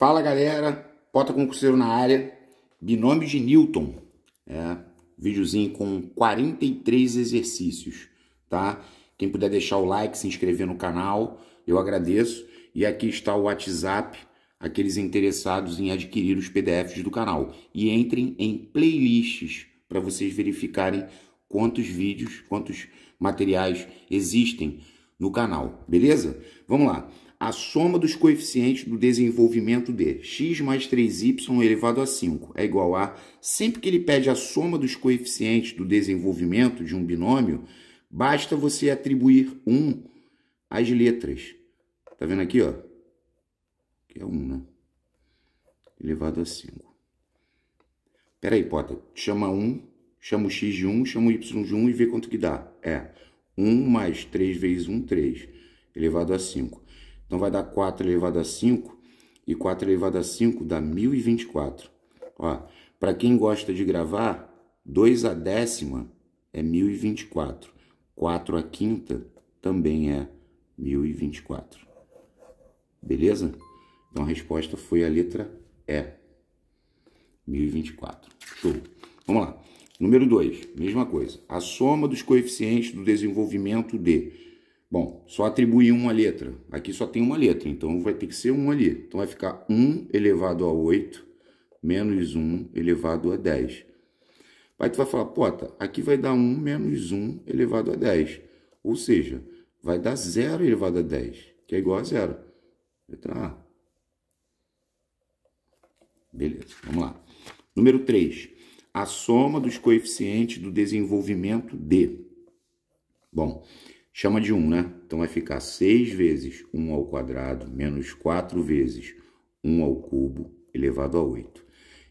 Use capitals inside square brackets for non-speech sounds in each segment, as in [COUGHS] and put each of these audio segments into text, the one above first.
Fala galera, Pota Concurseiro na área, binômio de Newton, é, videozinho com 43 exercícios, tá? Quem puder deixar o like, se inscrever no canal, eu agradeço. E aqui está o WhatsApp, aqueles interessados em adquirir os PDFs do canal. E entrem em playlists para vocês verificarem quantos vídeos, quantos materiais existem no canal, beleza? Vamos lá a soma dos coeficientes do desenvolvimento de x mais 3y elevado a 5 é igual a, sempre que ele pede a soma dos coeficientes do desenvolvimento de um binômio, basta você atribuir 1 às letras. Tá vendo aqui, ó? Que é 1, né? Elevado a 5. Pera aí, Potter. Chama 1, chama o x de 1, chama o y de 1 e vê quanto que dá. É 1 mais 3 vezes 1, 3. Elevado a 5 então vai dar 4 elevado a 5, e 4 elevado a 5 dá 1024. para quem gosta de gravar, 2 a décima é 1024. 4 a quinta também é 1024. Beleza? Então a resposta foi a letra é E. 1024. Show. Vamos lá. Número 2, mesma coisa. A soma dos coeficientes do desenvolvimento de Bom, só atribuir uma letra. Aqui só tem uma letra, então vai ter que ser 1 ali. Então vai ficar 1 elevado a 8 menos 1 elevado a 10. Aí tu vai falar, pota, aqui vai dar 1 menos 1 elevado a 10. Ou seja, vai dar 0 elevado a 10, que é igual a zero. Letra A. Beleza, vamos lá. Número 3. A soma dos coeficientes do desenvolvimento de. Bom, Chama de 1, né? Então vai ficar 6 vezes 1 ao quadrado menos 4 vezes 1 ao cubo elevado a 8.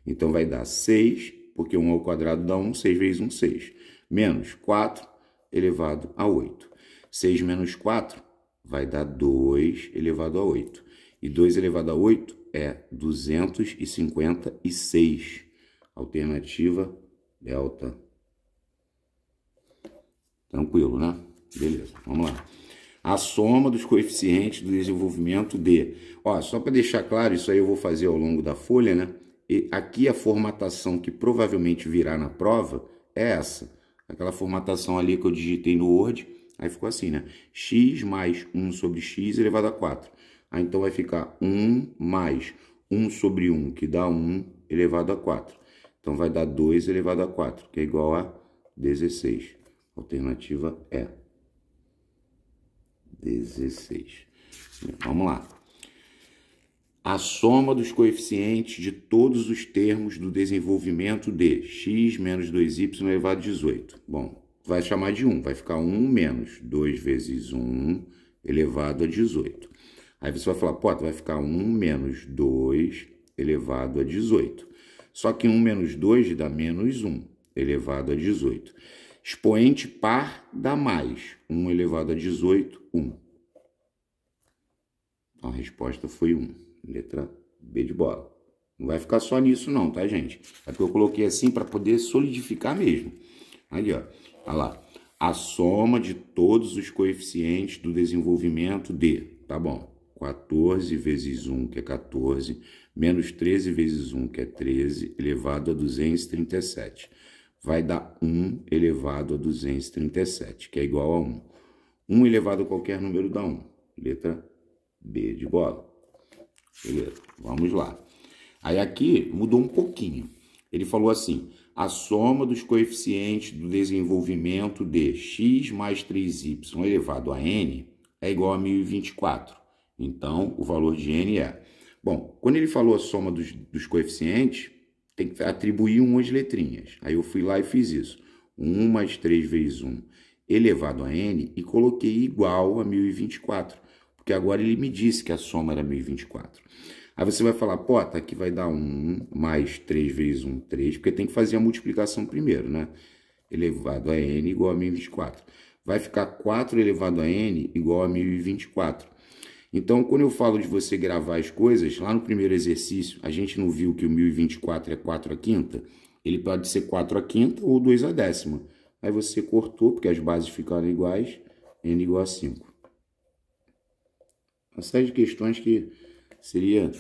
Então vai dar 6, porque 1 ao quadrado dá 1, 6 vezes 1, 6. Menos 4 elevado a 8. 6 menos 4 vai dar 2 elevado a 8. E 2 elevado a 8 é 256. Alternativa delta. Tranquilo, né? Beleza, vamos lá. A soma dos coeficientes do desenvolvimento de... Ó, só para deixar claro, isso aí eu vou fazer ao longo da folha, né? E aqui a formatação que provavelmente virá na prova é essa. Aquela formatação ali que eu digitei no Word, aí ficou assim, né? x mais 1 sobre x elevado a 4. Aí então vai ficar 1 mais 1 sobre 1, que dá 1 elevado a 4. Então vai dar 2 elevado a 4, que é igual a 16. Alternativa é. 16. Vamos lá. A soma dos coeficientes de todos os termos do desenvolvimento de x menos 2y elevado a 18. Bom, vai chamar de 1, vai ficar 1 menos 2 vezes 1 elevado a 18. Aí você vai falar, pô, vai ficar 1 menos 2 elevado a 18. Só que 1 menos 2 dá menos 1 elevado a 18. Expoente par dá mais 1 elevado a 18 1. Então, a resposta foi 1. Letra B de bola. Não vai ficar só nisso não, tá, gente? É porque eu coloquei assim para poder solidificar mesmo. Aí, ó. Olha lá. A soma de todos os coeficientes do desenvolvimento de... Tá bom. 14 vezes 1, que é 14, menos 13 vezes 1, que é 13, elevado a 237. Vai dar 1 elevado a 237, que é igual a 1. 1 elevado a qualquer número dá 1. Letra B de bola. Beleza, vamos lá. Aí aqui mudou um pouquinho. Ele falou assim: a soma dos coeficientes do desenvolvimento de x mais 3y elevado a n é igual a 1024. Então, o valor de n é. Bom, quando ele falou a soma dos, dos coeficientes, tem que atribuir umas letrinhas. Aí eu fui lá e fiz isso. 1 mais 3 vezes 1 elevado a n e coloquei igual a 1024, porque agora ele me disse que a soma era 1024. Aí você vai falar, pô, tá aqui vai dar 1 mais 3 vezes 1, 3, porque tem que fazer a multiplicação primeiro, né? Elevado a n igual a 1024. Vai ficar 4 elevado a n igual a 1024. Então, quando eu falo de você gravar as coisas, lá no primeiro exercício, a gente não viu que o 1024 é 4 a quinta? Ele pode ser 4 a quinta ou 2 a décima. Aí você cortou, porque as bases ficaram iguais, n igual a 5. Uma série de questões que seria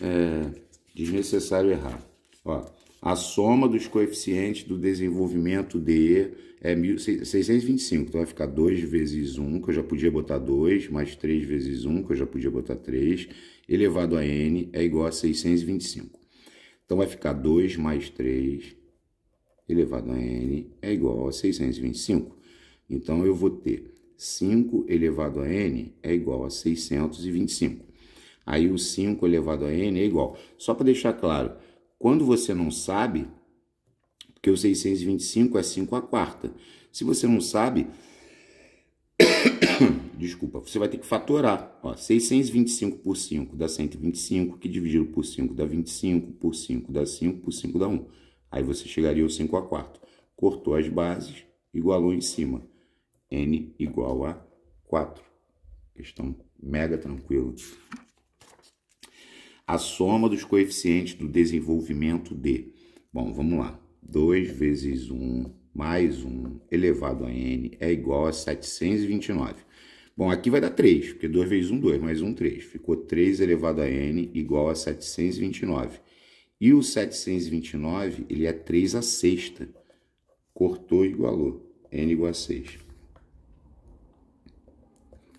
é, desnecessário errar. Ó, a soma dos coeficientes do desenvolvimento de é 625. Então vai ficar 2 vezes 1, que eu já podia botar 2, mais 3 vezes 1, que eu já podia botar 3, elevado a n é igual a 625. Então vai ficar 2 mais 3 elevado a n é igual a 625. Então, eu vou ter 5 elevado a n é igual a 625. Aí, o 5 elevado a n é igual. Só para deixar claro, quando você não sabe, porque o 625 é 5 a quarta. Se você não sabe, [COUGHS] desculpa, você vai ter que fatorar. Ó, 625 por 5 dá 125, que dividido por 5 dá 25, por 5 dá 5, por 5 dá 1. Aí você chegaria ao 5 a quarto. Cortou as bases, igualou em cima. N igual a 4. Questão mega tranquila. A soma dos coeficientes do desenvolvimento de. Bom, vamos lá. 2 vezes 1 mais 1 elevado a n é igual a 729. Bom, aqui vai dar 3, porque 2 vezes 1, 2, mais 1, 3. Ficou 3 elevado a n igual a 729. E o 729, ele é 3 a sexta. Cortou e igualou. N igual a 6.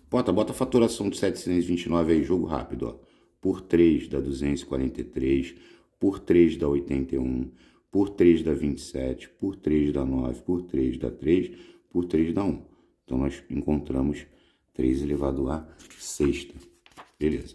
Bota, bota a faturação de 729 aí, jogo rápido, ó. Por 3 dá 243, por 3 dá 81, por 3 dá 27, por 3 dá 9, por 3 dá 3, por 3 dá 1. Então, nós encontramos 3 elevado a sexta. Beleza.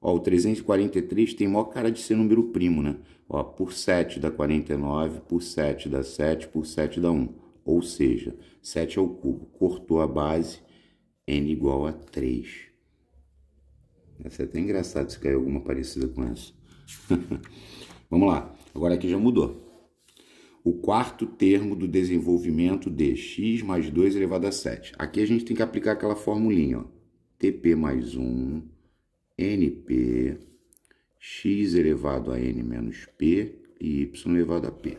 Ó, o 343 tem maior cara de ser número primo, né? Ó, por 7 dá 49, por 7 dá 7, por 7 dá 1. Ou seja, 7 ao é cubo. Cortou a base, n igual a 3. Essa é até engraçada se cair alguma parecida com essa. [LAUGHS] Vamos lá. Agora aqui já mudou. O quarto termo do desenvolvimento de x mais 2 elevado a 7. Aqui a gente tem que aplicar aquela formulinha, ó. TP mais 1 NP, x elevado a n menos p e y elevado a p.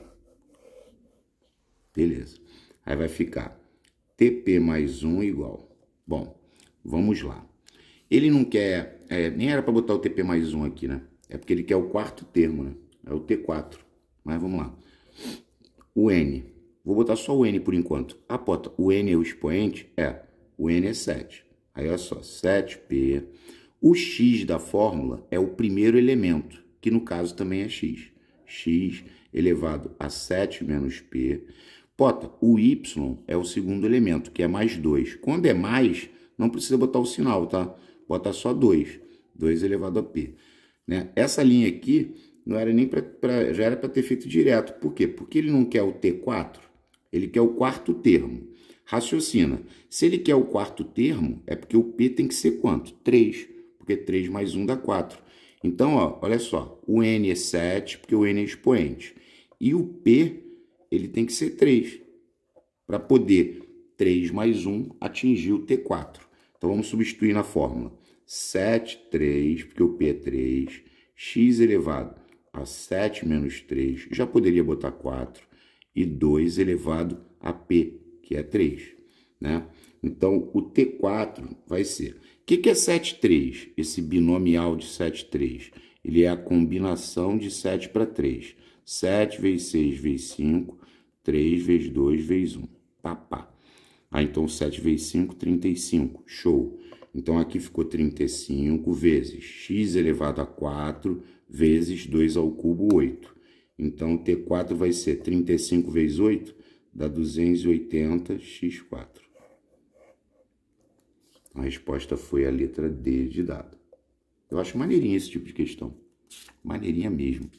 Beleza. Aí vai ficar TP mais 1 igual. Bom, vamos lá. Ele não quer, é, nem era para botar o TP mais 1 aqui, né? É porque ele quer o quarto termo, né? É o T4. Mas vamos lá. O N. Vou botar só o N por enquanto. Apota, o N é o expoente? É. O N é 7. Aí, olha só. 7P o x da fórmula é o primeiro elemento, que no caso também é x. x elevado a 7 menos p. Bota, o y é o segundo elemento, que é mais 2. Quando é mais, não precisa botar o sinal, tá? Bota só 2. 2 elevado a p. Né? Essa linha aqui não era nem para. já era para ter feito direto. Por quê? Porque ele não quer o T4, ele quer o quarto termo. Raciocina. Se ele quer o quarto termo, é porque o P tem que ser quanto? 3 porque 3 mais 1 dá 4. Então, ó, olha só, o n é 7, porque o n é expoente. E o p, ele tem que ser 3, para poder 3 mais 1 atingir o T4. Então, vamos substituir na fórmula. 7, 3, porque o p é 3, x elevado a 7 menos 3, já poderia botar 4, e 2 elevado a p, que é 3. Né? Então, o T4 vai ser que, que é 7,3? Esse binomial de 7,3? Ele é a combinação de 7 para 3. 7 vezes 6 vezes 5, 3 vezes 2 vezes 1. Papá. Ah, então 7 vezes 5, 35. Show. Então aqui ficou 35 vezes x elevado a 4 vezes 2 ao cubo 8. Então T4 vai ser 35 vezes 8 dá 280 x4. A resposta foi a letra D de dado. Eu acho maneirinha esse tipo de questão. Maneirinha mesmo.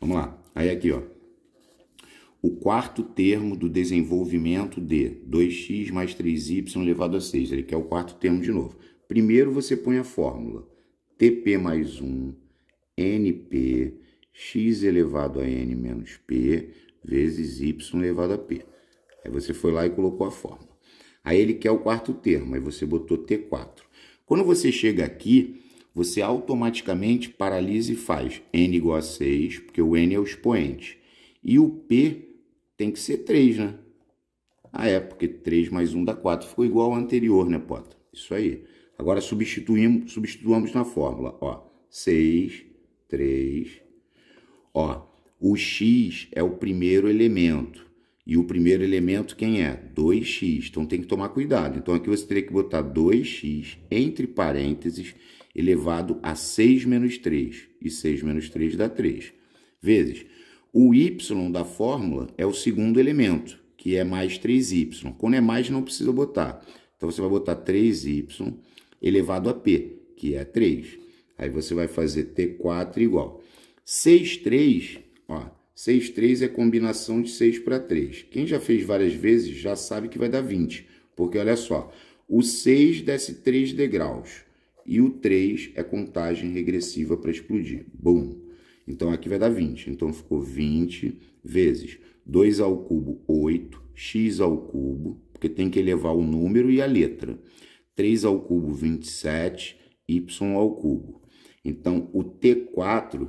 Vamos lá. Aí aqui, ó. O quarto termo do desenvolvimento de 2x mais 3y elevado a 6. Ele quer o quarto termo de novo. Primeiro você põe a fórmula. TP mais 1, NP, x elevado a N menos P, vezes y elevado a P. Aí você foi lá e colocou a fórmula. Aí ele quer o quarto termo, aí você botou T4. Quando você chega aqui, você automaticamente paralisa e faz N igual a 6, porque o N é o expoente. E o P tem que ser 3, né? Ah, é, porque 3 mais 1 dá 4. Ficou igual ao anterior, né, Pota? Isso aí. Agora substituímos, substituamos na fórmula. Ó, 6, 3. Ó, o x é o primeiro elemento. E o primeiro elemento quem é? 2x. Então tem que tomar cuidado. Então aqui você teria que botar 2x entre parênteses elevado a 6 menos 3. E 6 menos 3 dá 3. Vezes. O y da fórmula é o segundo elemento, que é mais 3y. Quando é mais, não precisa botar. Então você vai botar 3y elevado a p, que é 3. Aí você vai fazer t4 igual. 6, 3, ó, 6,3 é combinação de 6 para 3. Quem já fez várias vezes já sabe que vai dar 20, porque olha só, o 6 desce 3 degraus e o 3 é contagem regressiva para explodir. Bum! Então aqui vai dar 20. Então ficou 20 vezes 2 ao cubo, 8, x ao cubo, porque tem que elevar o número e a letra. 3 ao cubo, 27, y ao cubo. Então o T4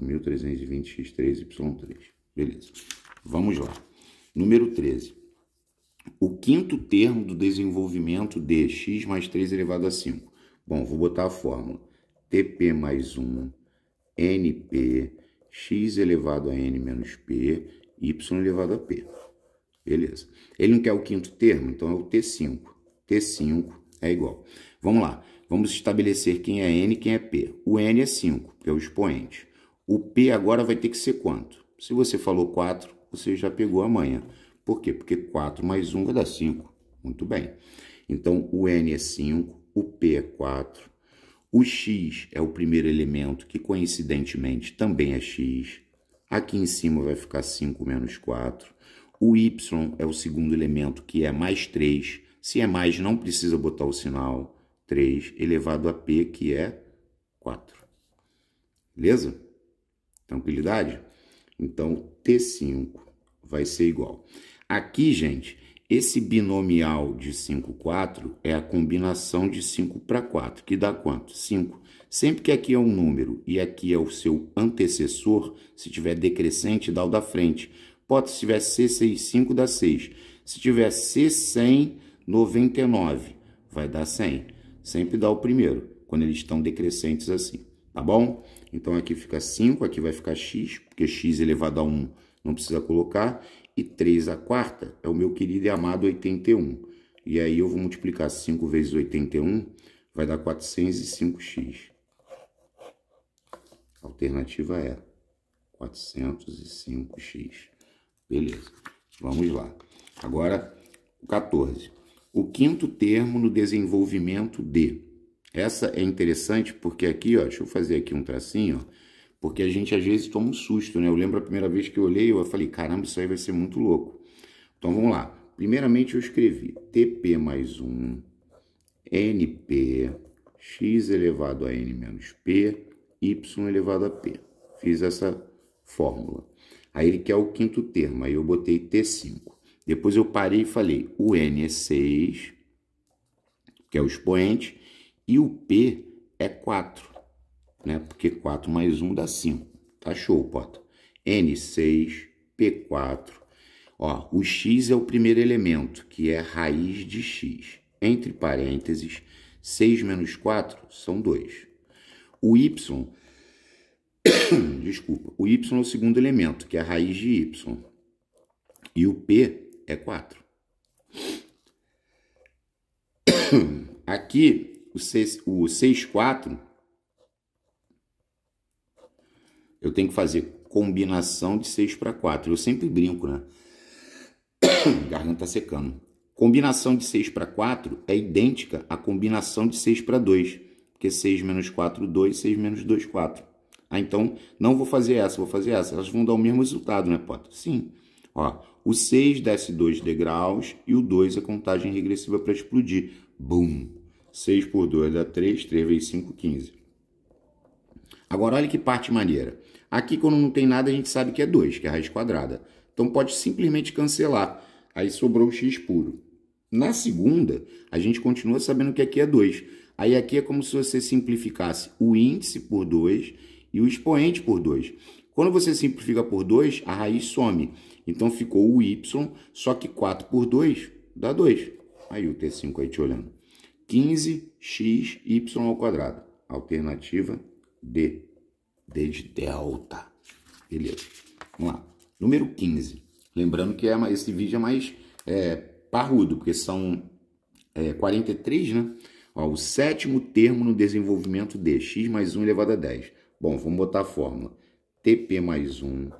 4320x3y3. Beleza. Vamos lá. Número 13. O quinto termo do desenvolvimento de x mais 3 elevado a 5. Bom, vou botar a fórmula. TP mais 1, NP, x elevado a N menos P, y elevado a P. Beleza. Ele não quer o quinto termo, então é o T5. T5 é igual. Vamos lá. Vamos estabelecer quem é N e quem é P. O N é 5, que é o expoente. O P agora vai ter que ser quanto? Se você falou 4, você já pegou a manha. Por quê? Porque 4 mais 1 vai dar 5. Muito bem. Então, o N é 5, o P é 4, o X é o primeiro elemento, que coincidentemente também é X. Aqui em cima vai ficar 5 menos 4. O Y é o segundo elemento, que é mais 3. Se é mais, não precisa botar o sinal 3 elevado a P, que é 4. Beleza? Tranquilidade? Então, T5 vai ser igual. Aqui, gente, esse binomial de 5, 4 é a combinação de 5 para 4, que dá quanto? 5. Sempre que aqui é um número e aqui é o seu antecessor, se tiver decrescente, dá o da frente. Pode, se tiver C65, dá 6. Se tiver C199, vai dar 100. Sempre dá o primeiro, quando eles estão decrescentes assim, tá bom? Então aqui fica 5, aqui vai ficar x, porque x elevado a 1 não precisa colocar. E 3 a quarta é o meu querido e amado 81. E aí eu vou multiplicar 5 vezes 81, vai dar 405x. alternativa é 405x. Beleza, vamos lá. Agora, 14. O quinto termo no desenvolvimento de essa é interessante porque aqui, ó, deixa eu fazer aqui um tracinho, ó, porque a gente às vezes toma um susto, né? Eu lembro a primeira vez que eu olhei, eu falei, caramba, isso aí vai ser muito louco. Então vamos lá. Primeiramente eu escrevi TP mais 1, NP, x elevado a n menos p, y elevado a p. Fiz essa fórmula. Aí ele quer o quinto termo, aí eu botei T5. Depois eu parei e falei, o n é 6, que é o expoente, e o P é 4, né? Porque 4 mais 1 dá 5. Tá show, Pota. N6, P4. Ó, o X é o primeiro elemento, que é a raiz de X. Entre parênteses, 6 menos 4 são 2. O Y, [COUGHS] desculpa, o Y é o segundo elemento, que é a raiz de Y. E o P é 4. [COUGHS] Aqui o 6, 4, eu tenho que fazer combinação de 6 para 4. Eu sempre brinco, né? [COUGHS] Garganta tá secando. Combinação de 6 para 4 é idêntica à combinação de 6 para 2. Porque 6 menos 4, 2. 6 menos 2, 4. Ah, então não vou fazer essa, vou fazer essa. Elas vão dar o mesmo resultado, né, Potter? Sim. Ó, o 6 desce 2 degraus e o 2 é contagem regressiva para explodir. Bum! 6 por 2 dá 3, 3 vezes 5, 15. Agora, olha que parte maneira. Aqui, quando não tem nada, a gente sabe que é 2, que é a raiz quadrada. Então, pode simplesmente cancelar. Aí sobrou o x puro. Na segunda, a gente continua sabendo que aqui é 2. Aí aqui é como se você simplificasse o índice por 2 e o expoente por 2. Quando você simplifica por 2, a raiz some. Então ficou o y, só que 4 por 2 dá 2. Aí o T5 aí te olhando. 15xy ao quadrado. Alternativa D. D de delta. Beleza. Vamos lá. Número 15. Lembrando que é, esse vídeo é mais é, parrudo, porque são é, 43, né? Ó, o sétimo termo no desenvolvimento D. x mais 1 elevado a 10. Bom, vamos botar a fórmula. TP mais 1,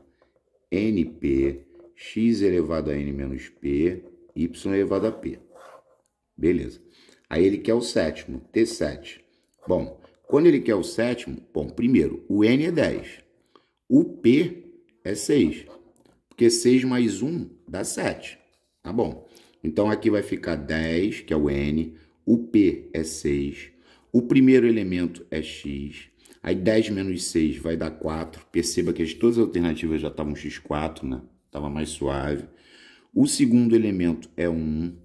NP, x elevado a N menos P, y elevado a P. Beleza. Aí ele quer o sétimo, T7. Bom, quando ele quer o sétimo, bom, primeiro, o N é 10. O P é 6. Porque 6 mais 1 dá 7. Tá bom? Então aqui vai ficar 10, que é o N. O P é 6. O primeiro elemento é X. Aí 10 menos 6 vai dar 4. Perceba que as, todas as alternativas já estavam x4, né? Estava mais suave. O segundo elemento é 1.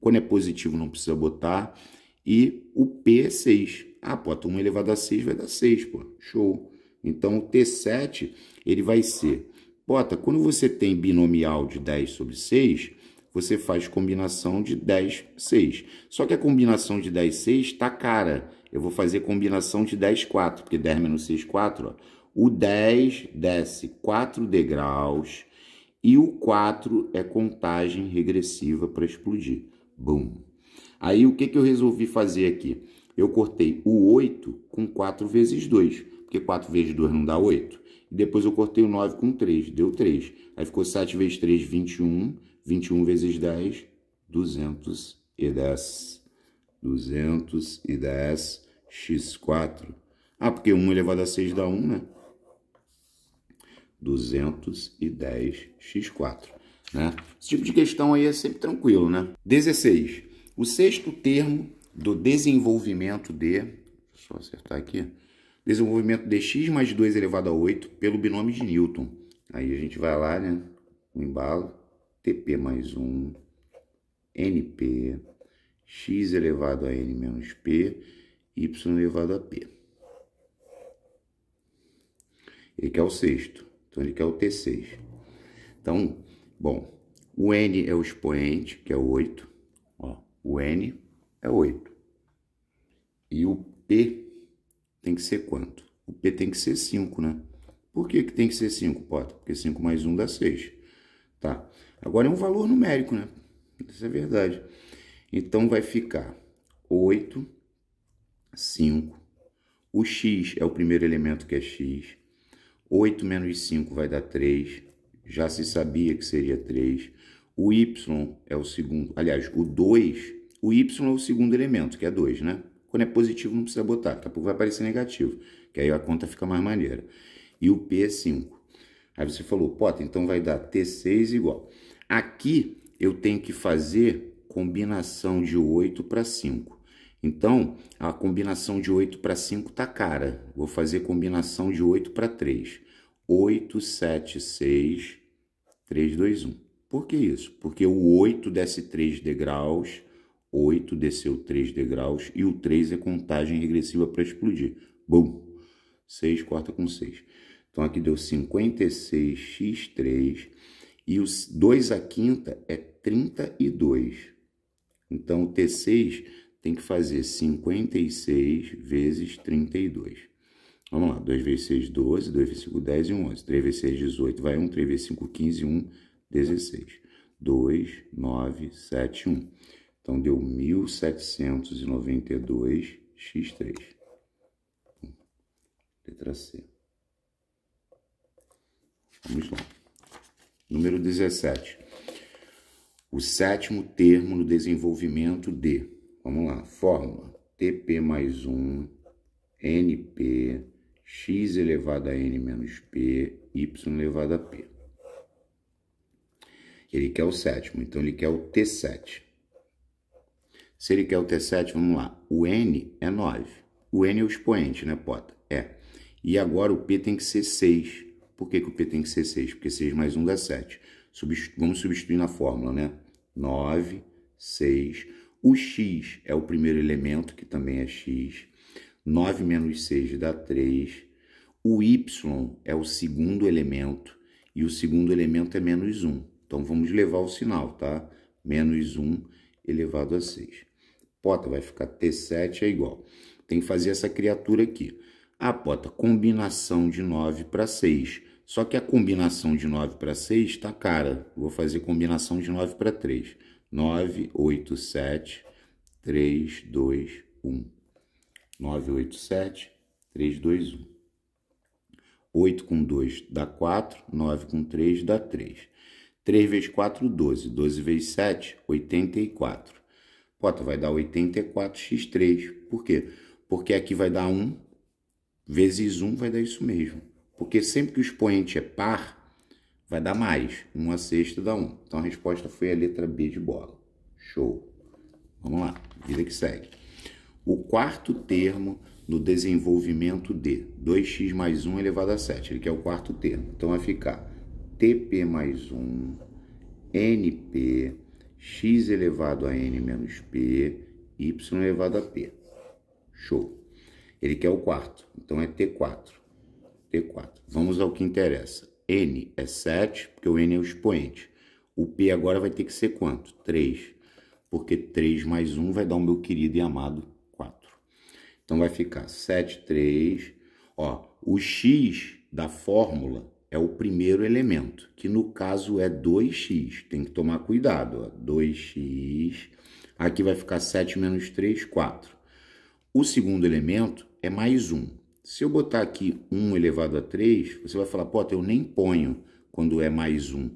Quando é positivo, não precisa botar. E o P é 6. Ah, pô, 1 elevado a 6 vai dar 6, pô. Show. Então, o T7, ele vai ser... Bota, quando você tem binomial de 10 sobre 6, você faz combinação de 10, 6. Só que a combinação de 10, 6 está cara. Eu vou fazer combinação de 10, 4, porque 10 menos 6, 4. Ó. O 10 desce 4 degraus e o 4 é contagem regressiva para explodir. Bum. Aí o que, que eu resolvi fazer aqui? Eu cortei o 8 com 4 vezes 2, porque 4 vezes 2 não dá 8. E depois eu cortei o 9 com 3, deu 3. Aí ficou 7 vezes 3, 21. 21 vezes 10, 210. 210 x4. Ah, porque 1 elevado a 6 dá 1, né? 210 x4. Né? Esse tipo de questão aí é sempre tranquilo. Né? 16. O sexto termo do desenvolvimento de... Deixa eu acertar aqui. Desenvolvimento de x mais 2 elevado a 8 pelo binômio de Newton. Aí a gente vai lá, né? O embalo. TP mais 1. NP. x elevado a n menos p. y elevado a p. Ele quer o sexto. Então ele quer o T6. Então, Bom, o N é o expoente, que é 8. Ó, o N é 8. E o P tem que ser quanto? O P tem que ser 5, né? Por que, que tem que ser 5, Pota? Porque 5 mais 1 dá 6. Tá? Agora é um valor numérico, né? Isso é verdade. Então vai ficar 8, 5. O x é o primeiro elemento que é x. 8 menos 5 vai dar 3 já se sabia que seria 3. O Y é o segundo, aliás, o 2, o Y é o segundo elemento, que é 2, né? Quando é positivo não precisa botar, daqui a pouco vai aparecer negativo, que aí a conta fica mais maneira. E o P é 5. Aí você falou, Potter, então vai dar T6 igual. Aqui eu tenho que fazer combinação de 8 para 5. Então, a combinação de 8 para 5 está cara. Vou fazer combinação de 8 para 3. 8, 7, 6, 3, 2, 1. Por que isso? Porque o 8 desce 3 degraus, 8 desceu 3 degraus e o 3 é contagem regressiva para explodir. Bum! 6 corta com 6. Então aqui deu 56x3 e o 2 a quinta é 32. Então o T6 tem que fazer 56 vezes 32. Vamos lá, 2 vezes 6, 12, 2 vezes 5, 10 e 11. 3 vezes 6, 18, vai 1. 3 vezes 5, 15, 1, 16. 2, 9, 7, 1. Então, deu 1.792x3. Letra C. Vamos lá. Número 17. O sétimo termo no desenvolvimento de... Vamos lá, fórmula. TP mais 1, NP x elevado a n menos p, y elevado a p. Ele quer o sétimo, então ele quer o T7. Se ele quer o T7, vamos lá. O N é 9. O N é o expoente, né, Pota? É. E agora o P tem que ser 6. Por que, que o P tem que ser 6? Porque 6 mais 1 dá 7. Substitu vamos substituir na fórmula, né? 9, 6. O X é o primeiro elemento, que também é X. 9 menos 6 dá 3. O y é o segundo elemento e o segundo elemento é menos 1. Então vamos levar o sinal, tá? Menos 1 elevado a 6. Pota, vai ficar T7 é igual. Tem que fazer essa criatura aqui. Ah, Pota, combinação de 9 para 6. Só que a combinação de 9 para 6 está cara. Vou fazer combinação de 9 para 3. 9, 8, 7, 3, 2, 1. 987 321. 8 com 2 dá 4, 9 com 3 dá 3. 3 vezes 4, 12. 12 vezes 7, 84. Cota, vai dar 84x3. Por quê? Porque aqui vai dar 1 vezes 1 vai dar isso mesmo. Porque sempre que o expoente é par, vai dar mais. 1 a sexta dá 1. Então a resposta foi a letra B de bola. Show. Vamos lá, vida que segue o quarto termo no desenvolvimento de 2x mais 1 elevado a 7, ele quer o quarto termo. Então, vai ficar tp mais 1, np, x elevado a n menos p, y elevado a p. Show. Ele quer o quarto, então é t4. T4. Vamos ao que interessa. N é 7, porque o N é o expoente. O P agora vai ter que ser quanto? 3. Porque 3 mais 1 vai dar o meu querido e amado então vai ficar 7, 3. Ó, o x da fórmula é o primeiro elemento, que no caso é 2x. Tem que tomar cuidado, ó. 2x. Aqui vai ficar 7 menos 3, 4. O segundo elemento é mais 1. Se eu botar aqui 1 elevado a 3, você vai falar, pô, eu nem ponho quando é mais 1.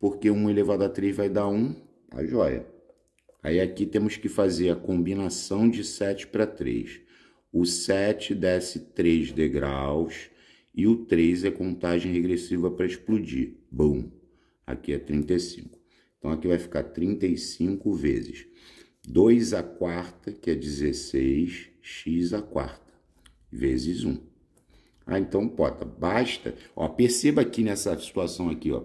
Porque 1 elevado a 3 vai dar 1, a tá joia. Aí aqui temos que fazer a combinação de 7 para 3. O 7 desce 3 degraus e o 3 é contagem regressiva para explodir. Bum! Aqui é 35. Então aqui vai ficar 35 vezes. 2 a quarta, que é 16, x a quarta, vezes 1. Ah, então, bota, basta... Ó, perceba aqui nessa situação aqui, ó.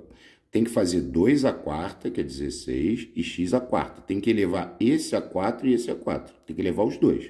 Tem que fazer 2 a quarta, que é 16, e x a quarta. Tem que elevar esse a 4 e esse a 4. Tem que elevar os dois.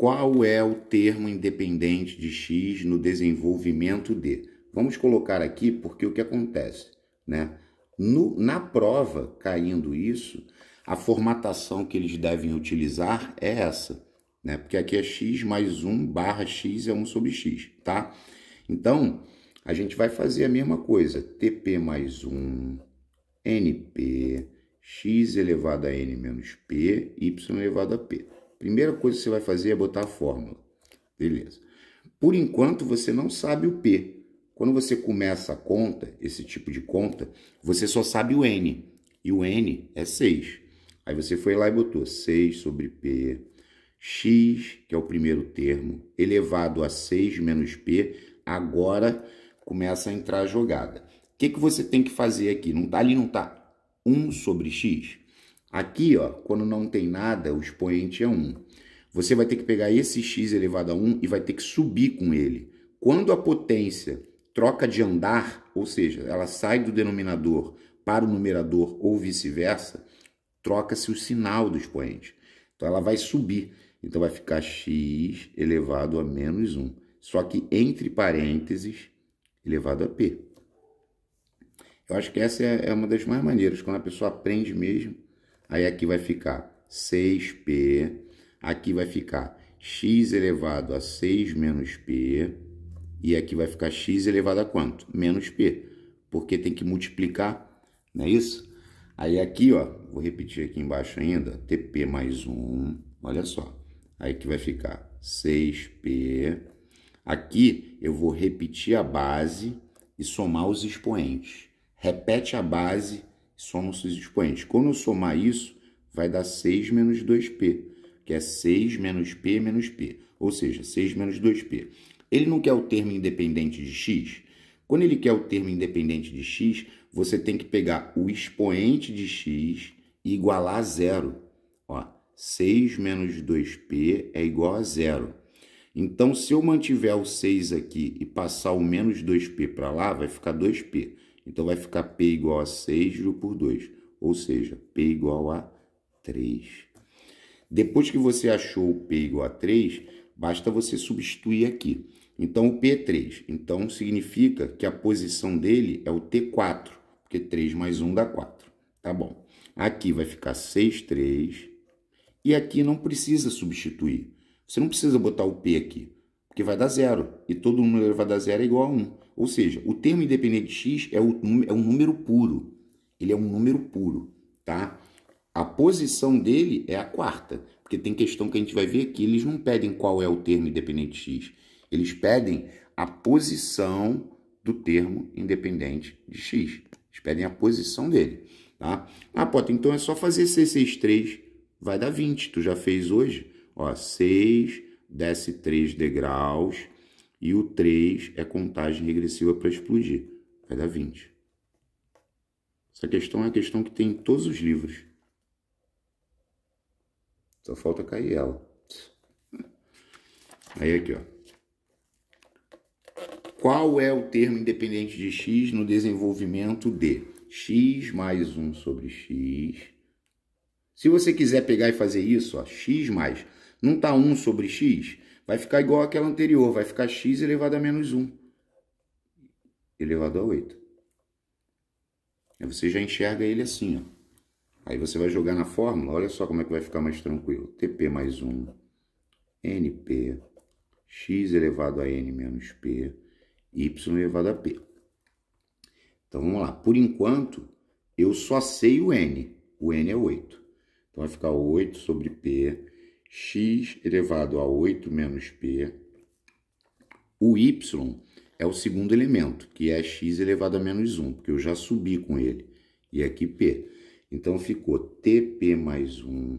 Qual é o termo independente de x no desenvolvimento de? Vamos colocar aqui porque o que acontece, né? No, na prova, caindo isso, a formatação que eles devem utilizar é essa, né? Porque aqui é x mais 1 barra x é 1 sobre x, tá? Então, a gente vai fazer a mesma coisa. TP mais 1, NP, x elevado a n menos p, y elevado a p. Primeira coisa que você vai fazer é botar a fórmula. Beleza. Por enquanto, você não sabe o P. Quando você começa a conta, esse tipo de conta, você só sabe o N. E o N é 6. Aí você foi lá e botou 6 sobre P, x, que é o primeiro termo, elevado a 6 menos P, agora começa a entrar a jogada. O que, que você tem que fazer aqui? Não tá, ali não está 1 sobre x? Aqui, ó, quando não tem nada, o expoente é 1. Você vai ter que pegar esse x elevado a 1 e vai ter que subir com ele. Quando a potência troca de andar, ou seja, ela sai do denominador para o numerador ou vice-versa, troca-se o sinal do expoente. Então ela vai subir. Então vai ficar x elevado a menos 1. Só que entre parênteses, elevado a p. Eu acho que essa é, é uma das mais maneiras, quando a pessoa aprende mesmo Aí aqui vai ficar 6p, aqui vai ficar x elevado a 6 menos p, e aqui vai ficar x elevado a quanto? Menos p, porque tem que multiplicar, não é isso? Aí aqui, ó, vou repetir aqui embaixo ainda, tp mais 1, olha só, aí que vai ficar 6p, aqui eu vou repetir a base e somar os expoentes, repete a base somam os expoentes. Quando eu somar isso, vai dar 6 menos 2p, que é 6 menos p menos p, ou seja, 6 menos 2p. Ele não quer o termo independente de x? Quando ele quer o termo independente de x, você tem que pegar o expoente de x e igualar a zero. Ó, 6 menos 2p é igual a zero. Então, se eu mantiver o 6 aqui e passar o menos 2p para lá, vai ficar 2p. Então vai ficar P igual a 6 por 2, ou seja, P igual a 3. Depois que você achou o P igual a 3, basta você substituir aqui. Então o P é 3, então significa que a posição dele é o T4, porque 3 mais 1 dá 4, tá bom. Aqui vai ficar 6, 3, e aqui não precisa substituir. Você não precisa botar o P aqui, porque vai dar zero, e todo número vai dar zero é igual a 1. Ou seja, o termo independente de x é, o, é um número puro. Ele é um número puro, tá? A posição dele é a quarta, porque tem questão que a gente vai ver que eles não pedem qual é o termo independente de x. Eles pedem a posição do termo independente de x. Eles pedem a posição dele, tá? Ah, Pota, então é só fazer 6, 6, 3, vai dar 20. Tu já fez hoje? Ó, 6 desce 3 degraus, e o 3 é contagem regressiva para explodir. Vai dar 20. Essa questão é a questão que tem em todos os livros. Só falta cair ela. Aí aqui, ó. Qual é o termo independente de x no desenvolvimento de x mais 1 sobre x? Se você quiser pegar e fazer isso, ó, x mais. Não está 1 sobre x? vai ficar igual àquela anterior, vai ficar x elevado a menos 1 elevado a 8. Aí você já enxerga ele assim, ó. Aí você vai jogar na fórmula, olha só como é que vai ficar mais tranquilo. TP mais 1, NP, x elevado a N menos P, y elevado a P. Então vamos lá, por enquanto eu só sei o N, o N é 8. Então vai ficar 8 sobre P x elevado a 8 menos p. O y é o segundo elemento, que é x elevado a menos 1, porque eu já subi com ele. E aqui é p. Então ficou tp mais 1,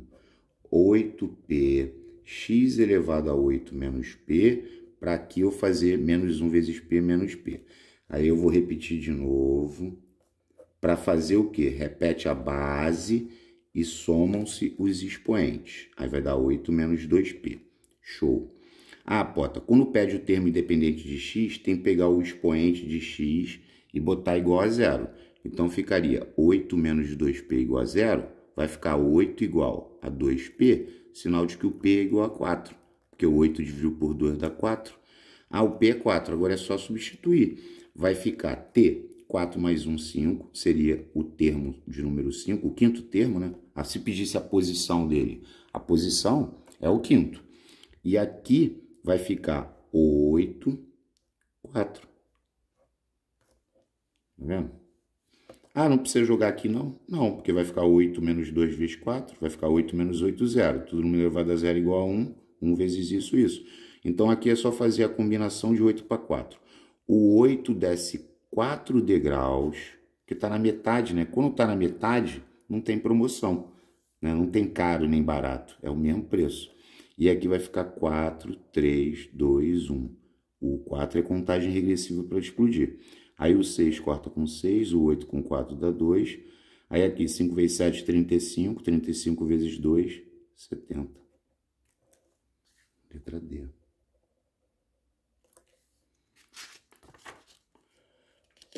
8p, x elevado a 8 menos p, para aqui eu fazer menos 1 vezes p menos p. Aí eu vou repetir de novo. Para fazer o que? Repete a base e somam-se os expoentes. Aí vai dar 8 menos 2π. Show. Ah, Pota, quando pede o termo independente de x, tem que pegar o expoente de x e botar igual a zero. Então ficaria 8 menos 2p igual a zero, vai ficar 8 igual a 2p, sinal de que o p é igual a 4, porque o 8 dividido por 2 dá 4. Ah, o p é 4, agora é só substituir. Vai ficar t 4 mais 1, 5, seria o termo de número 5, o quinto termo, né? Ah, se pedisse a posição dele, a posição é o quinto. E aqui vai ficar 8, 4. Tá vendo? Ah, não precisa jogar aqui não? Não, porque vai ficar 8 menos 2 vezes 4, vai ficar 8 menos 8, 0. Tudo número elevado a 0 é igual a 1, 1 vezes isso, isso. Então aqui é só fazer a combinação de 8 para 4. O 8 desce 4 degraus, que está na metade, né? Quando está na metade, não tem promoção, né? Não tem caro nem barato, é o mesmo preço. E aqui vai ficar 4, 3, 2, 1. O 4 é contagem regressiva para explodir. Aí o 6 corta com 6, o 8 com 4 dá 2. Aí aqui 5 vezes 7, 35. 35 vezes 2, 70. Letra D.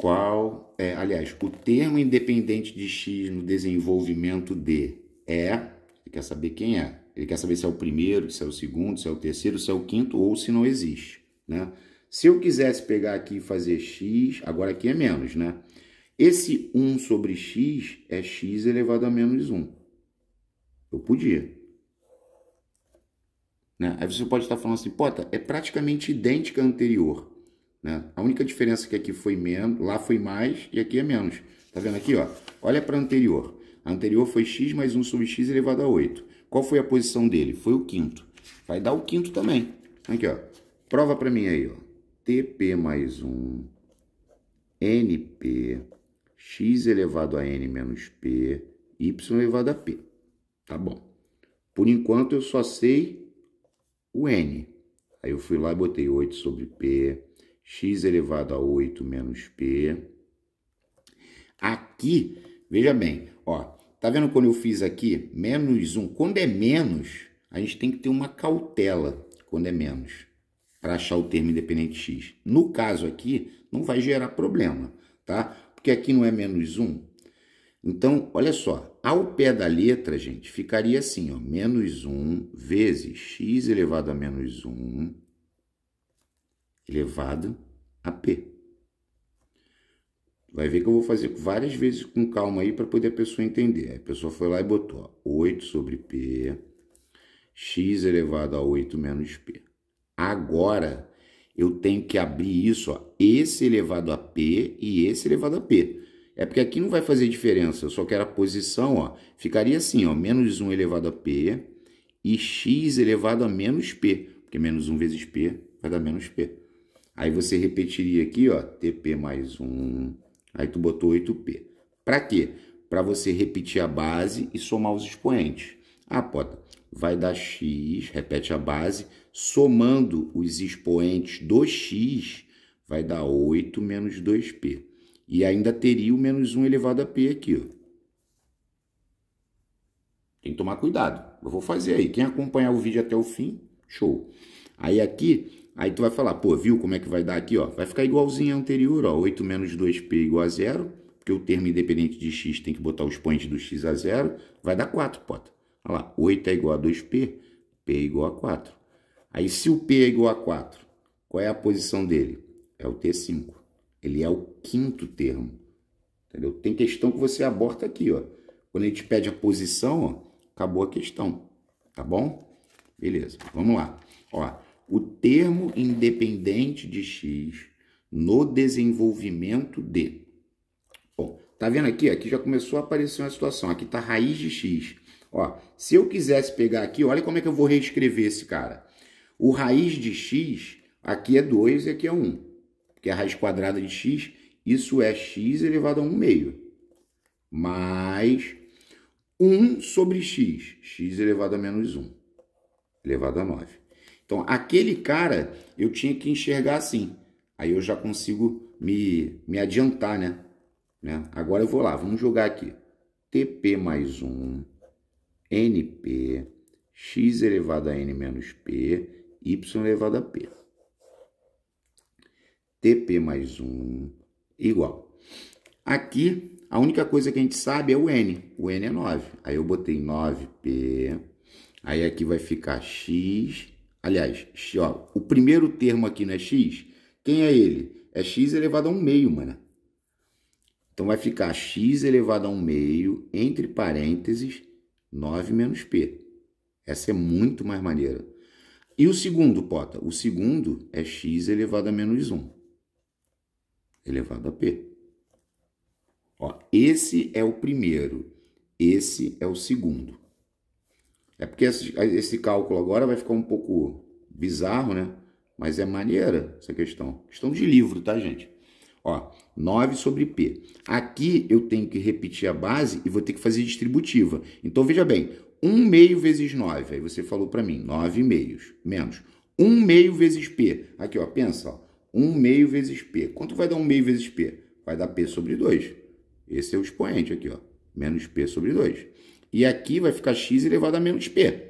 qual, é, aliás, o termo independente de x no desenvolvimento de é, ele quer saber quem é, ele quer saber se é o primeiro, se é o segundo, se é o terceiro, se é o quinto ou se não existe, né? Se eu quisesse pegar aqui e fazer x, agora aqui é menos, né? Esse 1 sobre x é x elevado a menos 1. Eu podia. Né? Aí você pode estar falando assim, Pota, é praticamente idêntica à anterior. Né? A única diferença é que aqui foi menos, lá foi mais e aqui é menos. Tá vendo aqui? Ó? Olha para anterior. A anterior foi x mais 1 sobre x elevado a 8. Qual foi a posição dele? Foi o quinto. Vai dar o quinto também. Aqui, ó. Prova para mim aí, ó. TP mais 1, NP, x elevado a N menos P, y elevado a P. Tá bom. Por enquanto, eu só sei o N. Aí eu fui lá e botei 8 sobre P, x elevado a 8 menos p. Aqui, veja bem, ó, tá vendo quando eu fiz aqui? Menos 1. Quando é menos, a gente tem que ter uma cautela quando é menos para achar o termo independente x. No caso aqui, não vai gerar problema, tá? Porque aqui não é menos 1. Então, olha só, ao pé da letra, gente, ficaria assim, ó, menos 1 vezes x elevado a menos 1 elevado a P. Vai ver que eu vou fazer várias vezes com calma aí para poder a pessoa entender. A pessoa foi lá e botou ó, 8 sobre P, x elevado a 8 menos P. Agora, eu tenho que abrir isso, ó, esse elevado a P e esse elevado a P. É porque aqui não vai fazer diferença, eu só quero a posição, ó, ficaria assim, ó, menos 1 elevado a P e x elevado a menos P, porque menos 1 vezes P vai dar menos P. Aí você repetiria aqui, ó, TP mais 1. Aí tu botou 8P. Para quê? Para você repetir a base e somar os expoentes. Ah, Pota, vai dar X, repete a base, somando os expoentes do X, vai dar 8 menos 2P. E ainda teria o menos 1 elevado a P aqui, ó. Tem que tomar cuidado. Eu vou fazer aí. Quem acompanhar o vídeo até o fim, show. Aí aqui Aí tu vai falar, pô, viu como é que vai dar aqui, ó? Vai ficar igualzinho ao anterior, ó, 8 menos 2p igual a zero, porque o termo independente de x tem que botar os pontos do x a zero, vai dar 4, pota. Olha lá, 8 é igual a 2p, p é igual a 4. Aí se o p é igual a 4, qual é a posição dele? É o t5. Ele é o quinto termo, entendeu? Tem questão que você aborta aqui, ó. Quando ele te pede a posição, ó, acabou a questão, tá bom? Beleza, vamos lá. Ó, o termo independente de x no desenvolvimento de. Bom, tá vendo aqui? Aqui já começou a aparecer uma situação. Aqui tá raiz de x. Ó, se eu quisesse pegar aqui, olha como é que eu vou reescrever esse cara. O raiz de x, aqui é 2 e aqui é 1. porque a raiz quadrada de x, isso é x elevado a 1 meio. Mais 1 sobre x, x elevado a menos 1, elevado a 9. Então, aquele cara eu tinha que enxergar assim. Aí eu já consigo me, me adiantar, né? né? Agora eu vou lá, vamos jogar aqui. TP mais 1, NP, x elevado a N menos P, y elevado a P. TP mais 1 igual. Aqui, a única coisa que a gente sabe é o N. O N é 9. Aí eu botei 9P. Aí aqui vai ficar X Aliás, ó, o primeiro termo aqui não é x? Quem é ele? É x elevado a 1 meio, mano. Então vai ficar x elevado a 1 meio, entre parênteses, 9 menos p. Essa é muito mais maneira. E o segundo, Pota? O segundo é x elevado a menos 1, elevado a p. Ó, esse é o primeiro, esse é o segundo. É porque esse, esse cálculo agora vai ficar um pouco bizarro, né? Mas é maneira essa questão. Questão de livro, tá, gente? Ó, 9 sobre P. Aqui eu tenho que repetir a base e vou ter que fazer distributiva. Então, veja bem, 1 meio vezes 9. Aí você falou para mim, 9 meios menos 1 meio vezes P. Aqui, ó, pensa, ó, 1 meio vezes P. Quanto vai dar 1 meio vezes P? Vai dar P sobre 2. Esse é o expoente aqui, ó, menos P sobre 2. E aqui vai ficar x elevado a menos p.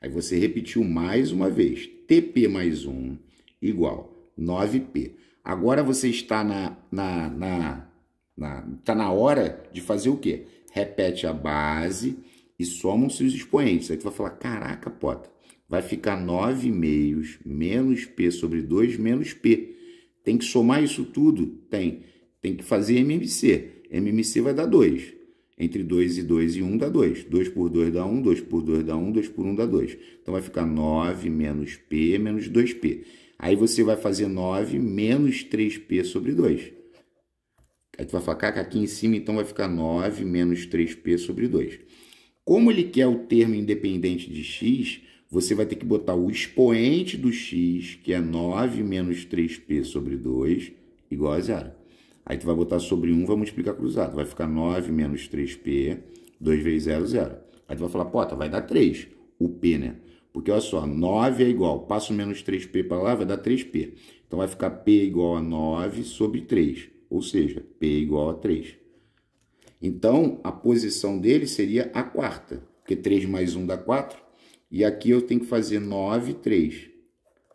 Aí você repetiu mais uma vez. TP mais 1 igual 9p. Agora você está na, na, na, na, tá na hora de fazer o quê? Repete a base e somam-se os expoentes. Aí você vai falar, caraca, pota, vai ficar 9 meios menos p sobre 2 menos p. Tem que somar isso tudo? Tem. Tem que fazer MMC. MMC vai dar 2. Entre 2 e 2 e 1 dá 2. 2 por 2 dá 1, 2 por 2 dá 1, 2 por 1 dá 2. Então vai ficar 9 menos P menos 2P. Aí você vai fazer 9 menos 3P sobre 2. Aí tu vai falar, caca, aqui em cima então vai ficar 9 menos 3P sobre 2. Como ele quer o termo independente de x, você vai ter que botar o expoente do x, que é 9 menos 3p sobre 2, igual a zero. Aí tu vai botar sobre 1, vai multiplicar cruzado. Vai ficar 9 menos 3P, 2 vezes 0, 0. Aí tu vai falar, pota, vai dar 3, o P, né? Porque olha só, 9 é igual, passo menos 3P para lá, vai dar 3P. Então vai ficar P igual a 9 sobre 3, ou seja, P igual a 3. Então, a posição dele seria a quarta, porque 3 mais 1 dá 4. E aqui eu tenho que fazer 9, 3.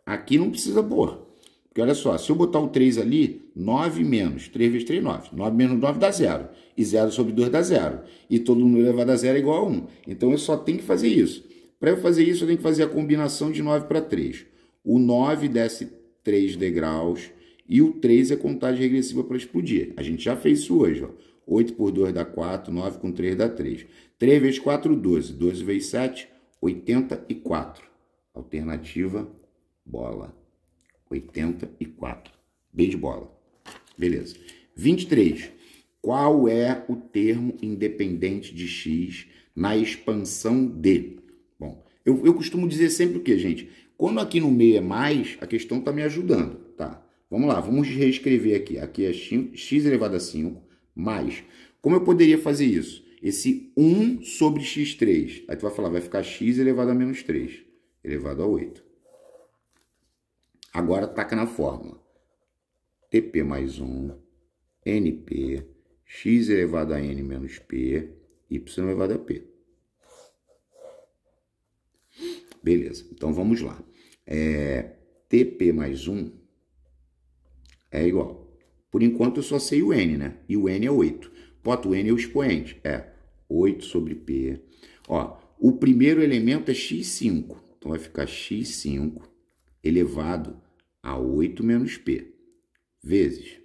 Aqui não precisa pôr, porque olha só, se eu botar o 3 ali, 9 menos 3 vezes 3, 9. 9 menos 9 dá 0. E 0 sobre 2 dá 0. E todo mundo elevado a 0 é igual a 1. Então eu só tenho que fazer isso. Para eu fazer isso, eu tenho que fazer a combinação de 9 para 3. O 9 desce 3 degraus e o 3 é contagem regressiva para explodir. A gente já fez isso hoje. Ó. 8 por 2 dá 4, 9 com 3 dá 3. 3 vezes 4, 12. 12 vezes 7, 84. Alternativa, bola. 84. B de bola. Beleza. 23. Qual é o termo independente de x na expansão de? Bom, eu, eu costumo dizer sempre o que, gente? Quando aqui no meio é mais, a questão está me ajudando, tá? Vamos lá, vamos reescrever aqui. Aqui é x elevado a 5 mais. Como eu poderia fazer isso? Esse 1 sobre x3. Aí tu vai falar, vai ficar x elevado a menos 3, elevado a 8. Agora taca na fórmula. TP mais 1, NP, x elevado a N menos P, y elevado a P. Beleza, então vamos lá. É, TP mais 1 é igual. Por enquanto eu só sei o N, né? E o N é 8. Bota o N é o expoente. É 8 sobre P. Ó, o primeiro elemento é x5. Então vai ficar x5 elevado a 8 menos p, vezes.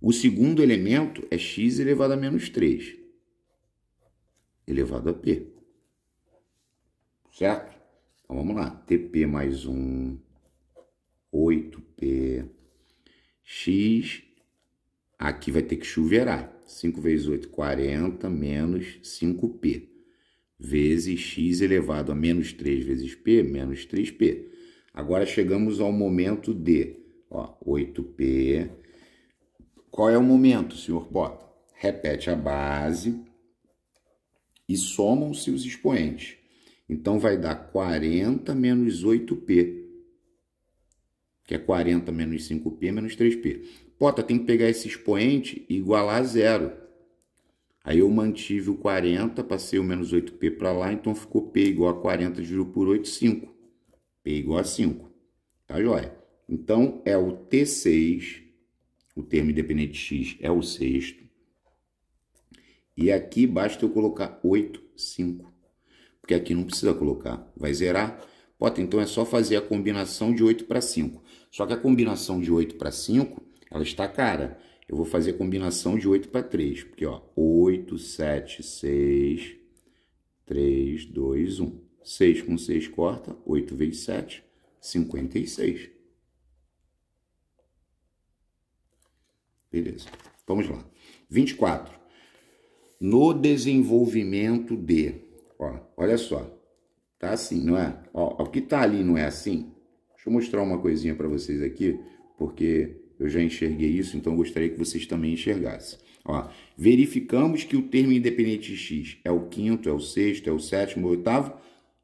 O segundo elemento é x elevado a menos 3, elevado a p. Certo? Então vamos lá. TP mais 1, 8p, x, aqui vai ter que chuveirar. 5 vezes 8, 40, menos 5p, vezes x elevado a menos 3 vezes p, menos 3p. Agora chegamos ao momento de ó, 8P. Qual é o momento, senhor Bota? Repete a base e somam-se os expoentes. Então vai dar 40 menos 8P, que é 40 menos 5P menos 3P. Bota, tem que pegar esse expoente e igualar a zero. Aí eu mantive o 40, passei o menos 8p para lá, então ficou p igual a 40 dividido por 8, 5. P igual a 5. Tá joia? Então, é o T6, o termo independente de x é o sexto. E aqui basta eu colocar 8, 5. Porque aqui não precisa colocar, vai zerar. Pota, então é só fazer a combinação de 8 para 5. Só que a combinação de 8 para 5, ela está cara. Eu vou fazer a combinação de 8 para 3, porque ó, 8, 7, 6, 3, 2, 1. 6 com 6 corta, 8 vezes 7, 56. Beleza, vamos lá. 24. No desenvolvimento de... Ó, olha só, tá assim, não é? Ó, o que tá ali não é assim? Deixa eu mostrar uma coisinha para vocês aqui, porque eu já enxerguei isso, então gostaria que vocês também enxergassem. Ó, verificamos que o termo independente de x é o quinto, é o sexto, é o sétimo, é o oitavo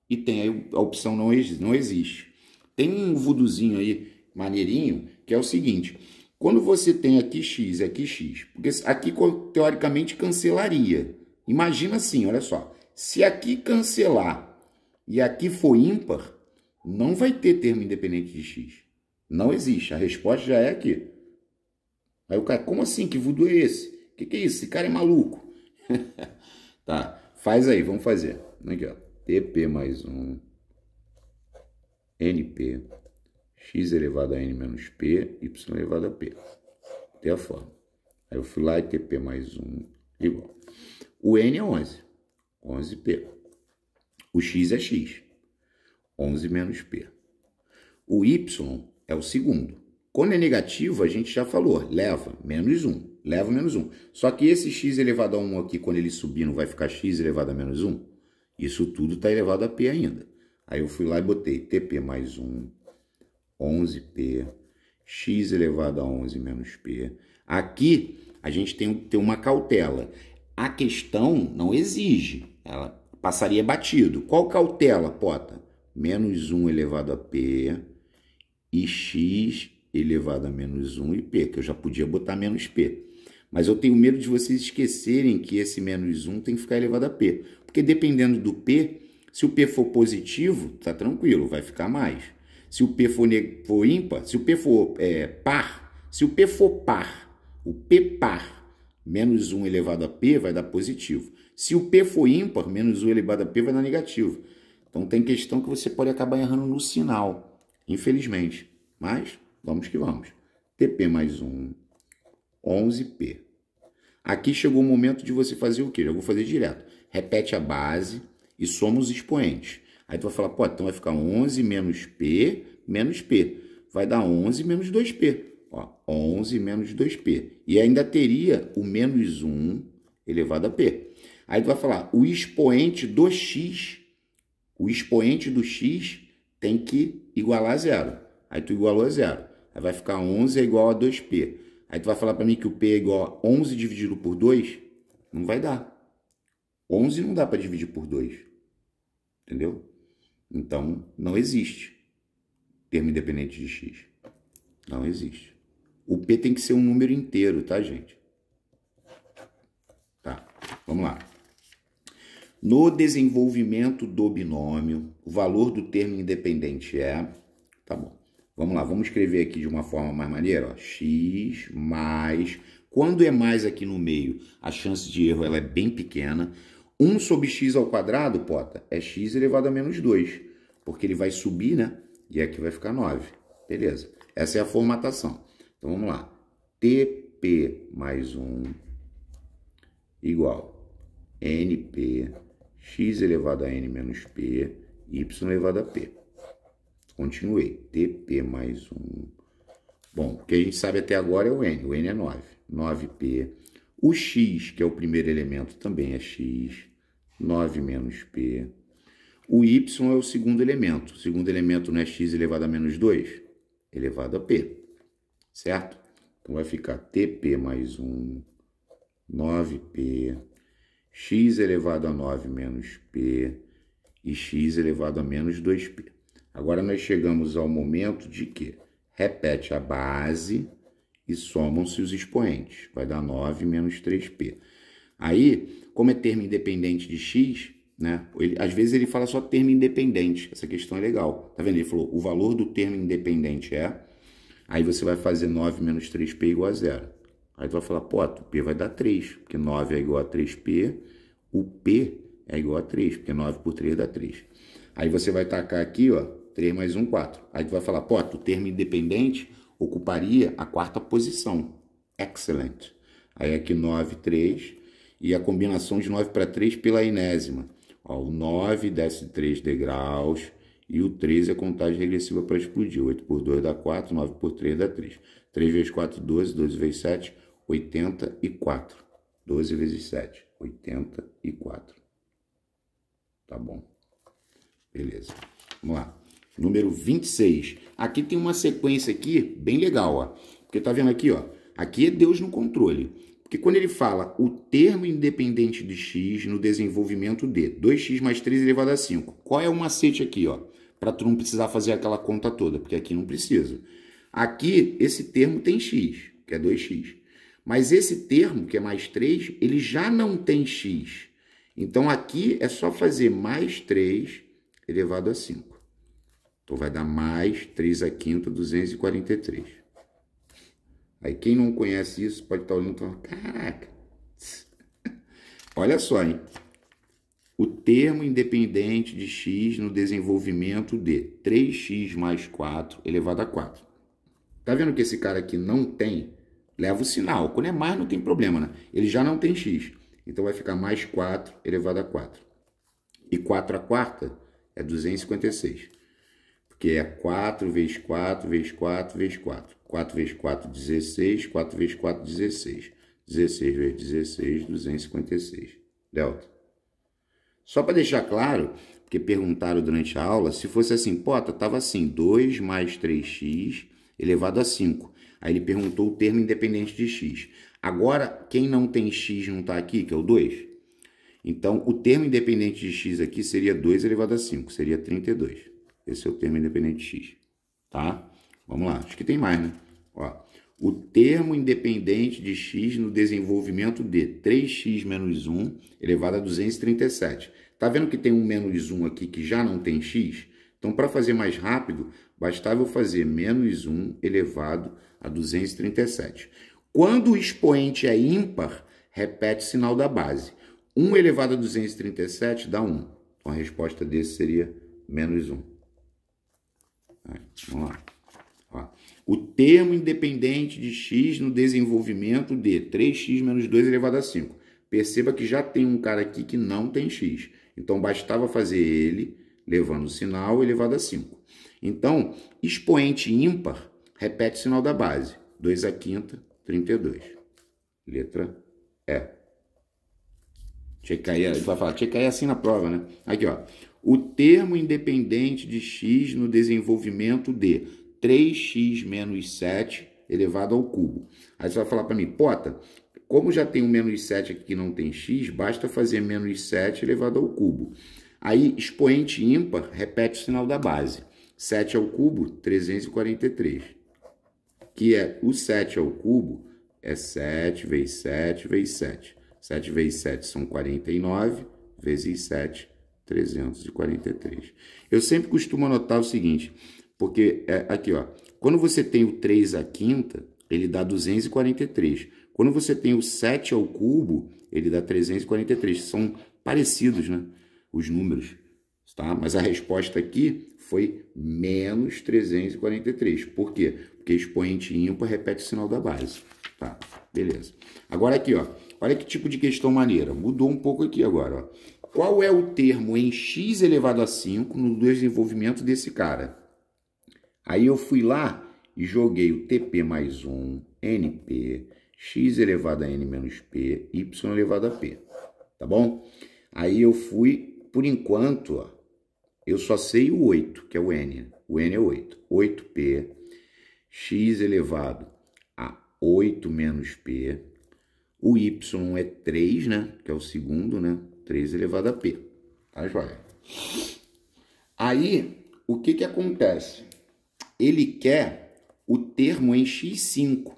e tem aí a opção não, não existe. Tem um vuduzinho aí, maneirinho, que é o seguinte. Quando você tem aqui X, aqui é X, porque aqui teoricamente cancelaria. Imagina assim, olha só. Se aqui cancelar e aqui for ímpar, não vai ter termo independente de X. Não existe. A resposta já é aqui. Aí o cara, como assim? Que voodoo é esse? O que, que, é isso? Esse cara é maluco. [LAUGHS] tá, faz aí, vamos fazer. Aqui, ó. TP mais 1, NP, x elevado a n menos p, y elevado a p. Tem a forma. Aí eu fui lá e TP mais 1 igual. O n é 11, 11p. O x é x, 11 menos p. O y é o segundo. Quando é negativo, a gente já falou, leva menos 1, leva menos 1. Só que esse x elevado a 1 aqui, quando ele subir, não vai ficar x elevado a menos 1? Isso tudo está elevado a P ainda. Aí eu fui lá e botei TP mais 1, 11P, x elevado a 11 menos P. Aqui a gente tem que ter uma cautela. A questão não exige, ela passaria batido. Qual cautela, Pota? Menos 1 elevado a P e x elevado a menos 1 e P, que eu já podia botar menos P. Mas eu tenho medo de vocês esquecerem que esse menos 1 tem que ficar elevado a P. Porque dependendo do P, se o P for positivo, tá tranquilo, vai ficar mais. Se o P for, for ímpar, se o P for é, par, se o P for par, o P par, menos 1 elevado a P vai dar positivo. Se o P for ímpar, menos 1 elevado a P vai dar negativo. Então tem questão que você pode acabar errando no sinal, infelizmente. Mas vamos que vamos. TP mais 1, 11P. Aqui chegou o momento de você fazer o quê? Já vou fazer direto repete a base e soma os expoentes. Aí tu vai falar, pô, então vai ficar 11 menos P menos P. Vai dar 11 menos 2P. Ó, 11 menos 2P. E ainda teria o menos 1 elevado a P. Aí tu vai falar, o expoente do X, o expoente do X tem que igualar a zero. Aí tu igualou a zero. Aí vai ficar 11 é igual a 2P. Aí tu vai falar para mim que o P é igual a 11 dividido por 2? Não vai dar. 11 não dá para dividir por 2. Entendeu? Então, não existe termo independente de x. Não existe. O P tem que ser um número inteiro, tá, gente? Tá, vamos lá. No desenvolvimento do binômio, o valor do termo independente é... Tá bom. Vamos lá, vamos escrever aqui de uma forma mais maneira. Ó. X mais... Quando é mais aqui no meio, a chance de erro ela é bem pequena. 1 sobre x ao quadrado, Pota, é x elevado a menos 2, porque ele vai subir, né? E aqui é vai ficar 9. Beleza. Essa é a formatação. Então, vamos lá. TP mais 1 igual NP, x elevado a N menos P, y elevado a P. Continuei. TP mais 1. Bom, o que a gente sabe até agora é o N. O N é 9. 9P o x, que é o primeiro elemento, também é x. 9 menos p. O y é o segundo elemento. O segundo elemento não é x elevado a menos 2? Elevado a p, certo? Então vai ficar tp mais 1, 9p, x elevado a 9 menos p e x elevado a menos 2p. Agora nós chegamos ao momento de que repete a base e somam-se os expoentes. Vai dar 9 menos 3p. Aí, como é termo independente de x, né? Ele, às vezes ele fala só termo independente. Essa questão é legal. Tá vendo? Ele falou o valor do termo independente é. Aí você vai fazer 9 menos 3p igual a zero. Aí tu vai falar, pô, o p vai dar 3, porque 9 é igual a 3p, o p é igual a 3, porque 9 por 3 dá 3. Aí você vai tacar aqui, ó, 3 mais 1, 4. Aí tu vai falar, pô, o termo independente, ocuparia a quarta posição. Excellent. Aí aqui 9, 3 e a combinação de 9 para 3 pela enésima. Ó, o 9 desce 3 degraus e o 3 é contagem regressiva para explodir. 8 por 2 dá 4, 9 por 3 dá 3. 3 vezes 4, 12, 12 vezes 7, 84. 12 vezes 7, 84. Tá bom. Beleza. Vamos lá. Número 26. Aqui tem uma sequência aqui bem legal, ó. Porque tá vendo aqui, ó. Aqui é Deus no controle. Porque quando ele fala o termo independente de x no desenvolvimento de 2x mais 3 elevado a 5, qual é o macete aqui, ó? Para tu não precisar fazer aquela conta toda, porque aqui não precisa. Aqui, esse termo tem x, que é 2x. Mas esse termo, que é mais 3, ele já não tem x. Então, aqui é só fazer mais 3 elevado a 5. Então vai dar mais 3 a quinta, 243. Aí quem não conhece isso pode estar olhando e falando, caraca. [LAUGHS] Olha só, hein? O termo independente de x no desenvolvimento de 3x mais 4 elevado a 4. Tá vendo que esse cara aqui não tem? Leva o sinal. Quando é mais, não tem problema, né? Ele já não tem x. Então vai ficar mais 4 elevado a 4. E 4 a quarta é 256 que é 4 vezes 4 vezes 4 vezes 4. 4 vezes 4, 16. 4 vezes 4, 16. 16 vezes 16, 256. Delta. Só para deixar claro, porque perguntaram durante a aula, se fosse assim, pota, estava assim, 2 mais 3x elevado a 5. Aí ele perguntou o termo independente de x. Agora, quem não tem x não está aqui, que é o 2. Então, o termo independente de x aqui seria 2 elevado a 5, seria 32. Esse é o termo independente de X, tá? Vamos lá, acho que tem mais, né? Ó, o termo independente de X no desenvolvimento de 3X menos 1 elevado a 237. Tá vendo que tem um menos 1 aqui que já não tem X? Então, para fazer mais rápido, bastava eu fazer menos 1 elevado a 237. Quando o expoente é ímpar, repete o sinal da base. 1 elevado a 237 dá 1. Então, a resposta desse seria menos 1. Né? Vamos lá. Ó. O termo independente de x no desenvolvimento de 3x menos 2 elevado a 5. Perceba que já tem um cara aqui que não tem x. Então, bastava fazer ele levando o sinal elevado a 5. Então, expoente ímpar repete o sinal da base. 2 a quinta, 32. Letra E. Tinha que cair, vai falar, tinha que cair assim na prova, né? Aqui, ó o termo independente de x no desenvolvimento de 3x menos 7 elevado ao cubo. Aí você vai falar para mim, Pota, como já tem o menos 7 aqui que não tem x, basta fazer menos 7 elevado ao cubo. Aí, expoente ímpar, repete o sinal da base. 7 ao cubo, 343. Que é o 7 ao cubo, é 7 vezes 7 vezes 7. 7 vezes 7 são 49, vezes 7, 343. Eu sempre costumo anotar o seguinte, porque é, aqui, ó, quando você tem o 3 à quinta, ele dá 243. Quando você tem o 7 ao cubo, ele dá 343. São parecidos, né? Os números, tá? Mas a resposta aqui foi menos 343. Por quê? Porque expoente ímpar repete o sinal da base. Tá, beleza. Agora aqui, ó. Olha que tipo de questão maneira. Mudou um pouco aqui agora, ó qual é o termo em x elevado a 5 no desenvolvimento desse cara. Aí eu fui lá e joguei o TP mais 1, NP, x elevado a N menos P, Y elevado a P, tá bom? Aí eu fui, por enquanto, ó, eu só sei o 8, que é o N, o N é 8, 8P, x elevado a 8 menos P, o Y é 3, né, que é o segundo, né, 3 elevado a P. Tá joia? Aí, o que que acontece? Ele quer o termo em x5.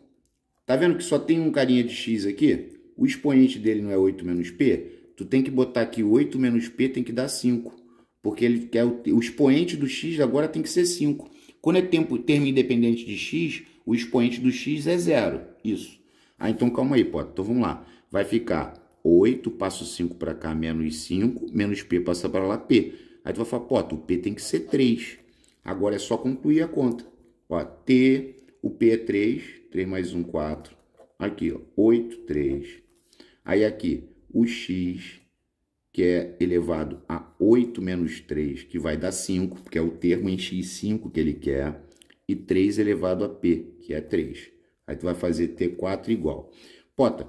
Tá vendo que só tem um carinha de x aqui? O expoente dele não é 8 menos p? Tu tem que botar aqui 8 menos p tem que dar 5. Porque ele quer o, o expoente do x agora tem que ser 5. Quando é tempo, termo independente de x, o expoente do x é zero. Isso. Ah, então calma aí, pode Então vamos lá. Vai ficar 8 passo 5 para cá, menos 5, menos P passa para lá, P. Aí tu vai falar, pô, o P tem que ser 3. Agora é só concluir a conta. Ó, T, o P é 3, 3 mais 1, 4. Aqui, ó, 8, 3. Aí aqui, o X, que é elevado a 8 menos 3, que vai dar 5, que é o termo em X5 que ele quer, e 3 elevado a P, que é 3. Aí tu vai fazer T4 igual. Pota,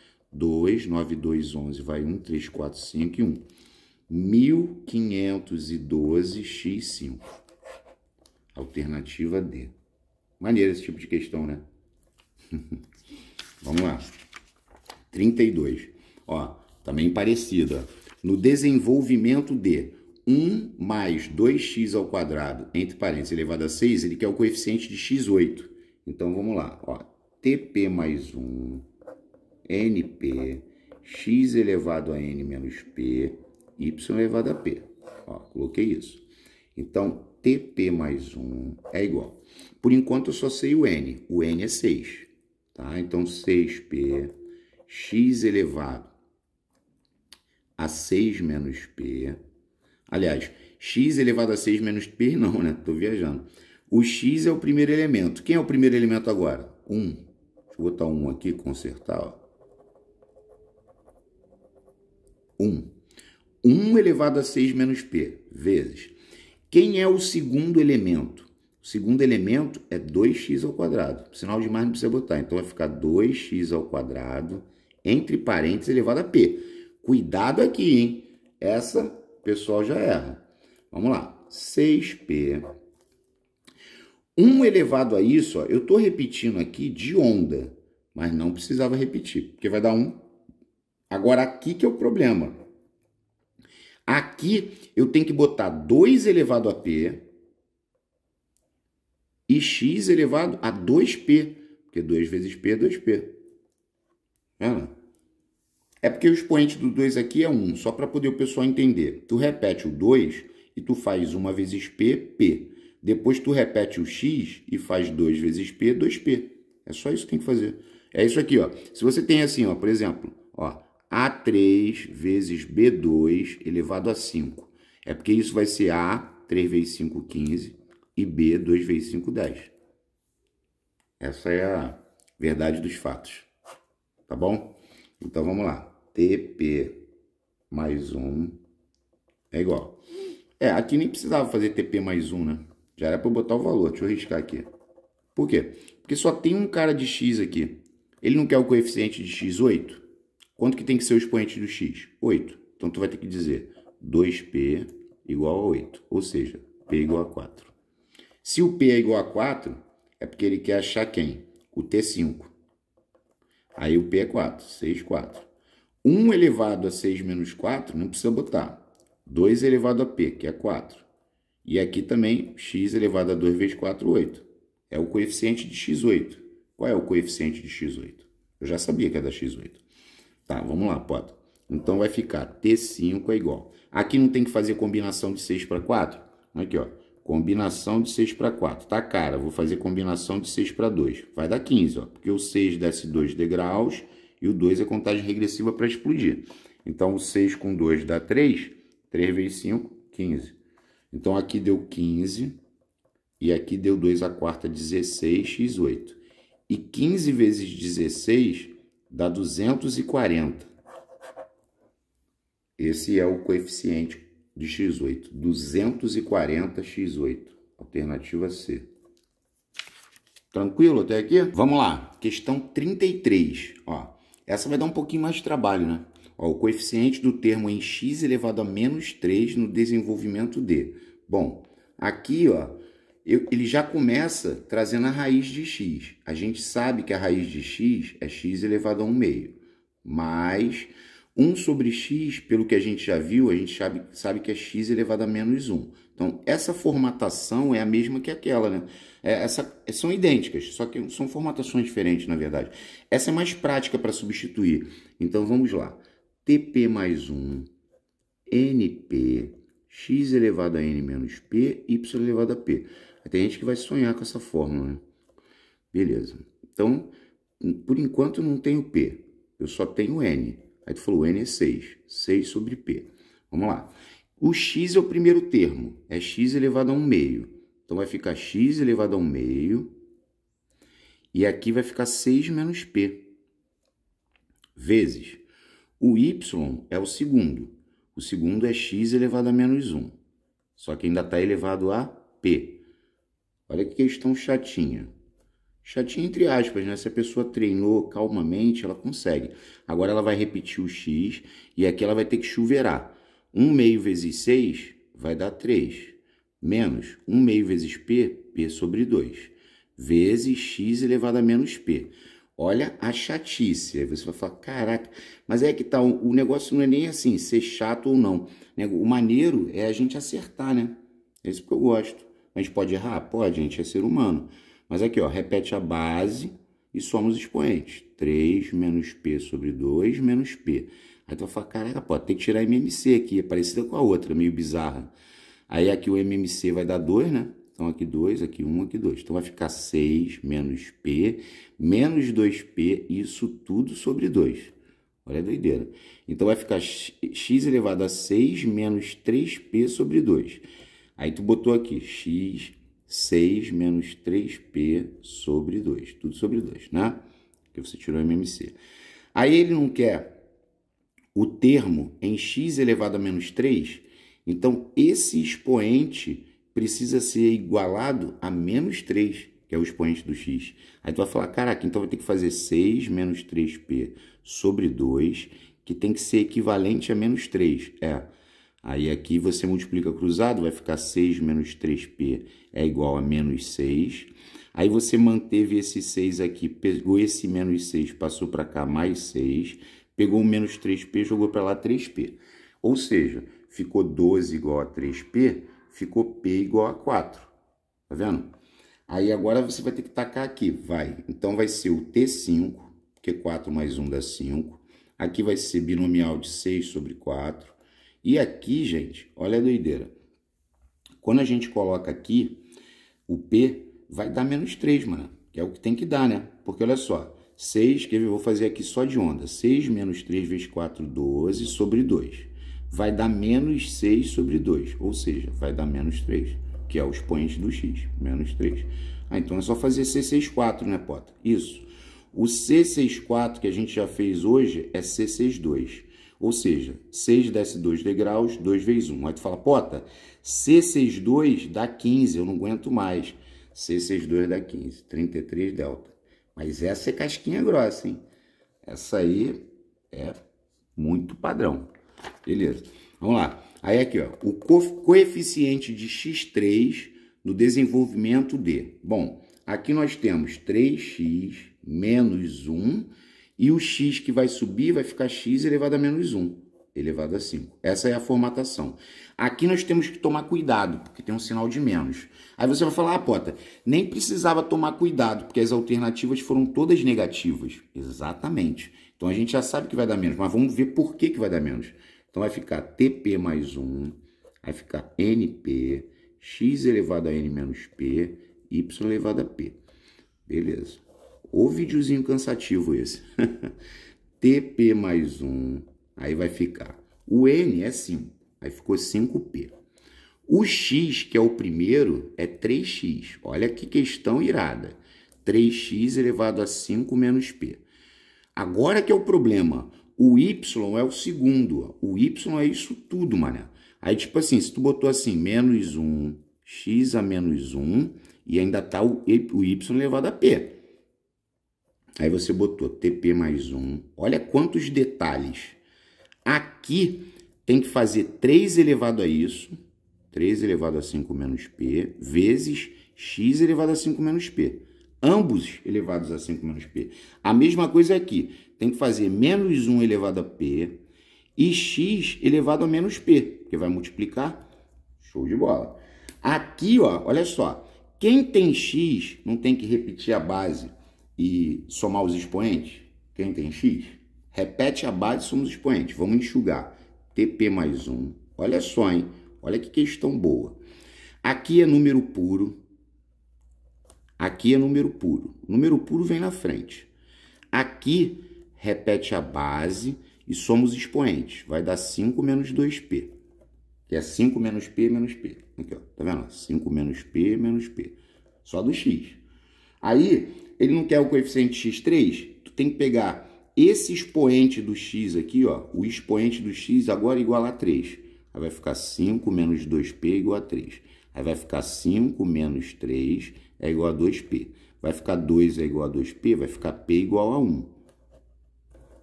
2, 9, 2, 11, vai 1, 3, 4, 5 e 1. 1512x5. Alternativa D. Maneira esse tipo de questão, né? [LAUGHS] Vamos lá. 32. Ó, também tá parecida. No desenvolvimento de 1 mais 2x ao quadrado, entre parênteses, elevado a 6, ele quer o coeficiente de x8. Então, vamos lá. Ó, tp mais 1 NP, x elevado a n menos p, y elevado a p. Ó, coloquei isso. Então, TP mais 1 é igual. Por enquanto, eu só sei o n. O n é 6. Tá? Então, 6p x elevado a 6 menos p. Aliás, x elevado a 6 menos p [LAUGHS] não, né? Estou viajando. O x é o primeiro elemento. Quem é o primeiro elemento agora? 1. Deixa eu botar 1 aqui, consertar. Ó. 1. 1 elevado a 6 menos p, vezes. Quem é o segundo elemento? O segundo elemento é 2x ao quadrado. sinal de mais não precisa botar. Então vai ficar 2x ao quadrado entre parênteses elevado a p. Cuidado aqui, hein? Essa o pessoal já erra. Vamos lá. 6p. 1 elevado a isso, ó, eu estou repetindo aqui de onda, mas não precisava repetir, porque vai dar 1 Agora, aqui que é o problema. Aqui eu tenho que botar 2 elevado a P e x elevado a 2P. Porque 2 vezes P é 2P. Tá é porque o expoente do 2 aqui é 1, só para poder o pessoal entender. Tu repete o 2 e tu faz 1 vezes P, P. Depois tu repete o x e faz 2 vezes P, 2P. É só isso que tem que fazer. É isso aqui, ó. Se você tem assim, ó, por exemplo, ó, a3 vezes B2 elevado a 5. É porque isso vai ser A, 3 vezes 5, 15, e B, 2 vezes 5, 10. Essa é a verdade dos fatos. Tá bom? Então vamos lá. TP mais 1 é igual. É, aqui nem precisava fazer TP mais 1, né? Já era para botar o valor. Deixa eu riscar aqui. Por quê? Porque só tem um cara de x aqui. Ele não quer o coeficiente de x8? Quanto que tem que ser o expoente do x? 8. Então, tu vai ter que dizer 2p igual a 8, ou seja, p igual a 4. Se o p é igual a 4, é porque ele quer achar quem? O t5. Aí o p é 4, 6, 4. 1 elevado a 6 menos 4, não precisa botar. 2 elevado a p, que é 4. E aqui também, x elevado a 2 vezes 4, 8. É o coeficiente de x8. Qual é o coeficiente de x8? Eu já sabia que era é da x8. Tá, vamos lá, pode. Então vai ficar T5 é igual. Aqui não tem que fazer combinação de 6 para 4? Aqui, ó. Combinação de 6 para 4. Tá cara, vou fazer combinação de 6 para 2. Vai dar 15, ó. Porque o 6 desce 2 degraus e o 2 é contagem regressiva para explodir. Então, o 6 com 2 dá 3. 3 vezes 5, 15. Então, aqui deu 15. E aqui deu 2 a quarta, 16, x8. E 15 vezes 16 dá 240. Esse é o coeficiente de x8. 240 x8. Alternativa C. Tranquilo até aqui? Vamos lá. Questão 33. Ó, essa vai dar um pouquinho mais de trabalho, né? Ó, o coeficiente do termo em x elevado a menos 3 no desenvolvimento D. Bom, aqui ó, ele já começa trazendo a raiz de x. A gente sabe que a raiz de x é x elevado a 1 meio. Mais 1 sobre x, pelo que a gente já viu, a gente sabe, sabe que é x elevado a menos 1. Então, essa formatação é a mesma que aquela, né? É, essa, é, são idênticas, só que são formatações diferentes, na verdade. Essa é mais prática para substituir. Então, vamos lá. TP mais 1, NP, x elevado a n menos p, y elevado a p. Tem gente que vai sonhar com essa fórmula, né? Beleza. Então, por enquanto eu não tenho P, eu só tenho N. Aí tu falou, N é 6, 6 sobre P. Vamos lá. O x é o primeiro termo, é x elevado a 1 meio. Então vai ficar x elevado a 1 meio, e aqui vai ficar 6 menos P, vezes. O y é o segundo, o segundo é x elevado a menos 1, só que ainda está elevado a P. Olha que questão chatinha. Chatinha entre aspas, né? Se a pessoa treinou calmamente, ela consegue. Agora ela vai repetir o x e aqui ela vai ter que chuveirar. 1 meio vezes 6 vai dar 3, menos 1 meio vezes p, p sobre 2, vezes x elevado a menos p. Olha a chatice. Aí você vai falar, caraca, mas é que tá, o negócio não é nem assim, ser chato ou não. Né? O maneiro é a gente acertar, né? É isso que eu gosto. A gente pode errar? Pode, a gente é ser humano. Mas aqui, ó, repete a base e soma os expoentes. 3 menos P sobre 2 menos P. Aí tu vai falar, caraca, pô, tem que tirar a MMC aqui, é parecida com a outra, meio bizarra. Aí aqui o MMC vai dar 2, né? Então aqui 2, aqui 1, um, aqui 2. Então vai ficar 6 menos P, menos 2P, isso tudo sobre 2. Olha a doideira. Então vai ficar x elevado a 6 menos 3P sobre 2. Aí tu botou aqui x 6 menos 3p sobre 2, tudo sobre 2, né? Que você tirou MMC. Aí ele não quer o termo em x elevado a menos 3, então esse expoente precisa ser igualado a menos 3, que é o expoente do x. Aí tu vai falar, caraca, então vai ter que fazer 6 menos 3p sobre 2, que tem que ser equivalente a menos 3. É, Aí aqui você multiplica cruzado, vai ficar 6 menos 3p é igual a menos 6. Aí você manteve esse 6 aqui, pegou esse menos 6, passou para cá mais 6, pegou o menos 3p, jogou para lá 3p. Ou seja, ficou 12 igual a 3p, ficou p igual a 4. Tá vendo? Aí agora você vai ter que tacar aqui, vai. Então vai ser o t5, porque 4 mais 1 dá 5. Aqui vai ser binomial de 6 sobre 4. E aqui, gente, olha a doideira. Quando a gente coloca aqui, o P vai dar menos 3, mano. Que é o que tem que dar, né? Porque olha só, 6, que eu vou fazer aqui só de onda. 6 menos 3 vezes 4, 12 sobre 2. Vai dar menos 6 sobre 2, ou seja, vai dar menos 3, que é o expoente do x, menos 3. Ah, então é só fazer C64, né, Pota? Isso. O C64 que a gente já fez hoje é C62. Ou seja, 6 desce 2 degraus, 2 vezes 1. Aí tu fala, pota, C62 dá 15, eu não aguento mais. C62 dá 15, 33 delta. Mas essa é casquinha grossa, hein? Essa aí é muito padrão. Beleza. Vamos lá. Aí aqui, ó, o coeficiente de x3 no desenvolvimento de. Bom, aqui nós temos 3x menos 1 e o x que vai subir vai ficar x elevado a menos 1, elevado a 5. Essa é a formatação. Aqui nós temos que tomar cuidado, porque tem um sinal de menos. Aí você vai falar, ah, Pota, nem precisava tomar cuidado, porque as alternativas foram todas negativas. Exatamente. Então a gente já sabe que vai dar menos, mas vamos ver por que, que vai dar menos. Então vai ficar TP mais 1, vai ficar NP, x elevado a N menos P, y elevado a P. Beleza. O videozinho cansativo esse. [LAUGHS] TP mais 1, aí vai ficar. O N é 5, aí ficou 5P. O X, que é o primeiro, é 3X. Olha que questão irada. 3x elevado a 5 menos p. Agora que é o problema. O y é o segundo. O y é isso tudo, mané. Aí, tipo assim, se tu botou assim, menos 1, x a menos 1, e ainda tá o y elevado a p. Aí você botou TP mais 1. Olha quantos detalhes. Aqui tem que fazer 3 elevado a isso, 3 elevado a 5 menos P, vezes x elevado a 5 menos P. Ambos elevados a 5 menos P. A mesma coisa aqui. Tem que fazer menos 1 elevado a P e x elevado a menos P, porque vai multiplicar. Show de bola. Aqui, ó, olha só. Quem tem x não tem que repetir a base e somar os expoentes, quem tem x, repete a base e soma os expoentes. Vamos enxugar. TP mais 1. Olha só, hein? Olha que questão boa. Aqui é número puro. Aqui é número puro. número puro vem na frente. Aqui, repete a base e soma os expoentes. Vai dar 5 menos 2p. Que é 5 menos p menos p. Aqui, ó. Tá vendo? 5 menos p menos p. Só do x. Aí, ele não quer o coeficiente x3, tu tem que pegar esse expoente do x aqui, ó, o expoente do x agora é igual a 3. Aí vai ficar 5 menos 2p é igual a 3. Aí vai ficar 5 menos 3 é igual a 2p. Vai ficar 2 é igual a 2p, vai ficar p igual a 1.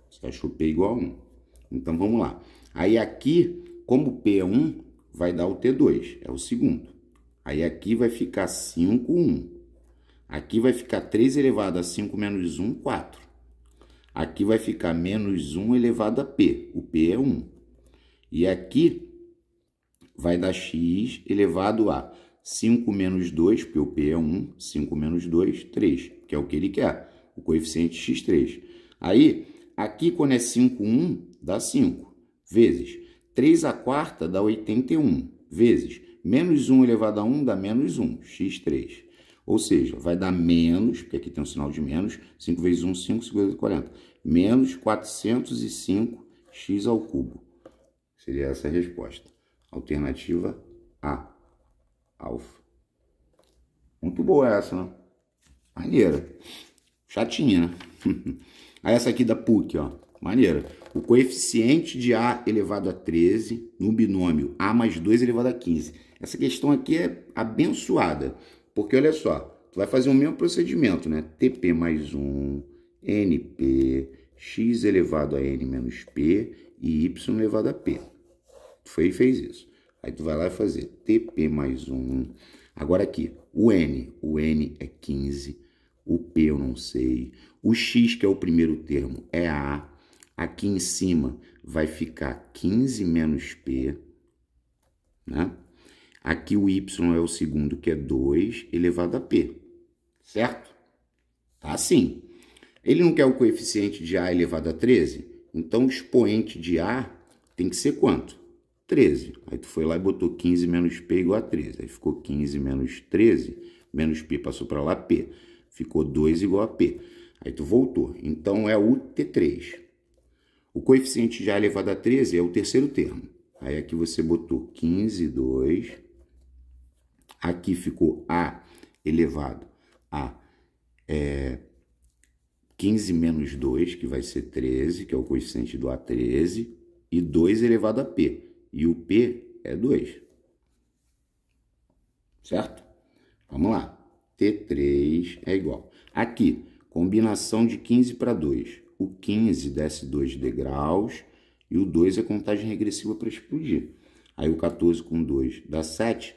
Você achou p igual a 1. Então, vamos lá. Aí aqui, como p é 1, vai dar o t2, é o segundo. Aí aqui vai ficar 5, 1. Aqui vai ficar 3 elevado a 5 menos 1, 4. Aqui vai ficar menos 1 elevado a p. O p é 1. E aqui vai dar x elevado a 5 menos 2, porque o p é 1. 5 menos 2, 3, que é o que ele quer. O coeficiente x3. Aí, aqui quando é 5, 1, dá 5. Vezes 3 a quarta dá 81. Vezes menos 1 elevado a 1 dá menos 1, x3. Ou seja, vai dar menos, porque aqui tem um sinal de menos, 5 vezes 1, 5, 5 vezes 40. Menos 405x ao cubo. Seria essa a resposta. Alternativa A. Alfa. Muito boa essa, né? Maneira. Chatinha, né? [LAUGHS] Aí essa aqui da PUC, ó. Maneira. O coeficiente de A elevado a 13 no binômio A mais 2 elevado a 15. Essa questão aqui é abençoada. Porque olha só, tu vai fazer o mesmo procedimento, né? TP mais 1, NP, x elevado a n menos p e y elevado a p. Tu foi e fez isso. Aí tu vai lá fazer TP mais 1. Agora aqui, o n, o n é 15, o p eu não sei, o x que é o primeiro termo é a, aqui em cima vai ficar 15 menos p, né? Aqui o y é o segundo, que é 2 elevado a p, certo? Tá assim. Ele não quer o coeficiente de a elevado a 13? Então, o expoente de a tem que ser quanto? 13. Aí tu foi lá e botou 15 menos p igual a 13. Aí ficou 15 menos 13, menos p passou para lá, p. Ficou 2 igual a p. Aí tu voltou. Então, é o t3. O coeficiente de a elevado a 13 é o terceiro termo. Aí aqui você botou 15, 2 Aqui ficou A elevado a é, 15 menos 2, que vai ser 13, que é o coeficiente do A13, e 2 elevado a P. E o P é 2. Certo? Vamos lá. T3 é igual. Aqui, combinação de 15 para 2. O 15 desce 2 degraus e o 2 é contagem regressiva para explodir. Aí o 14 com 2 dá 7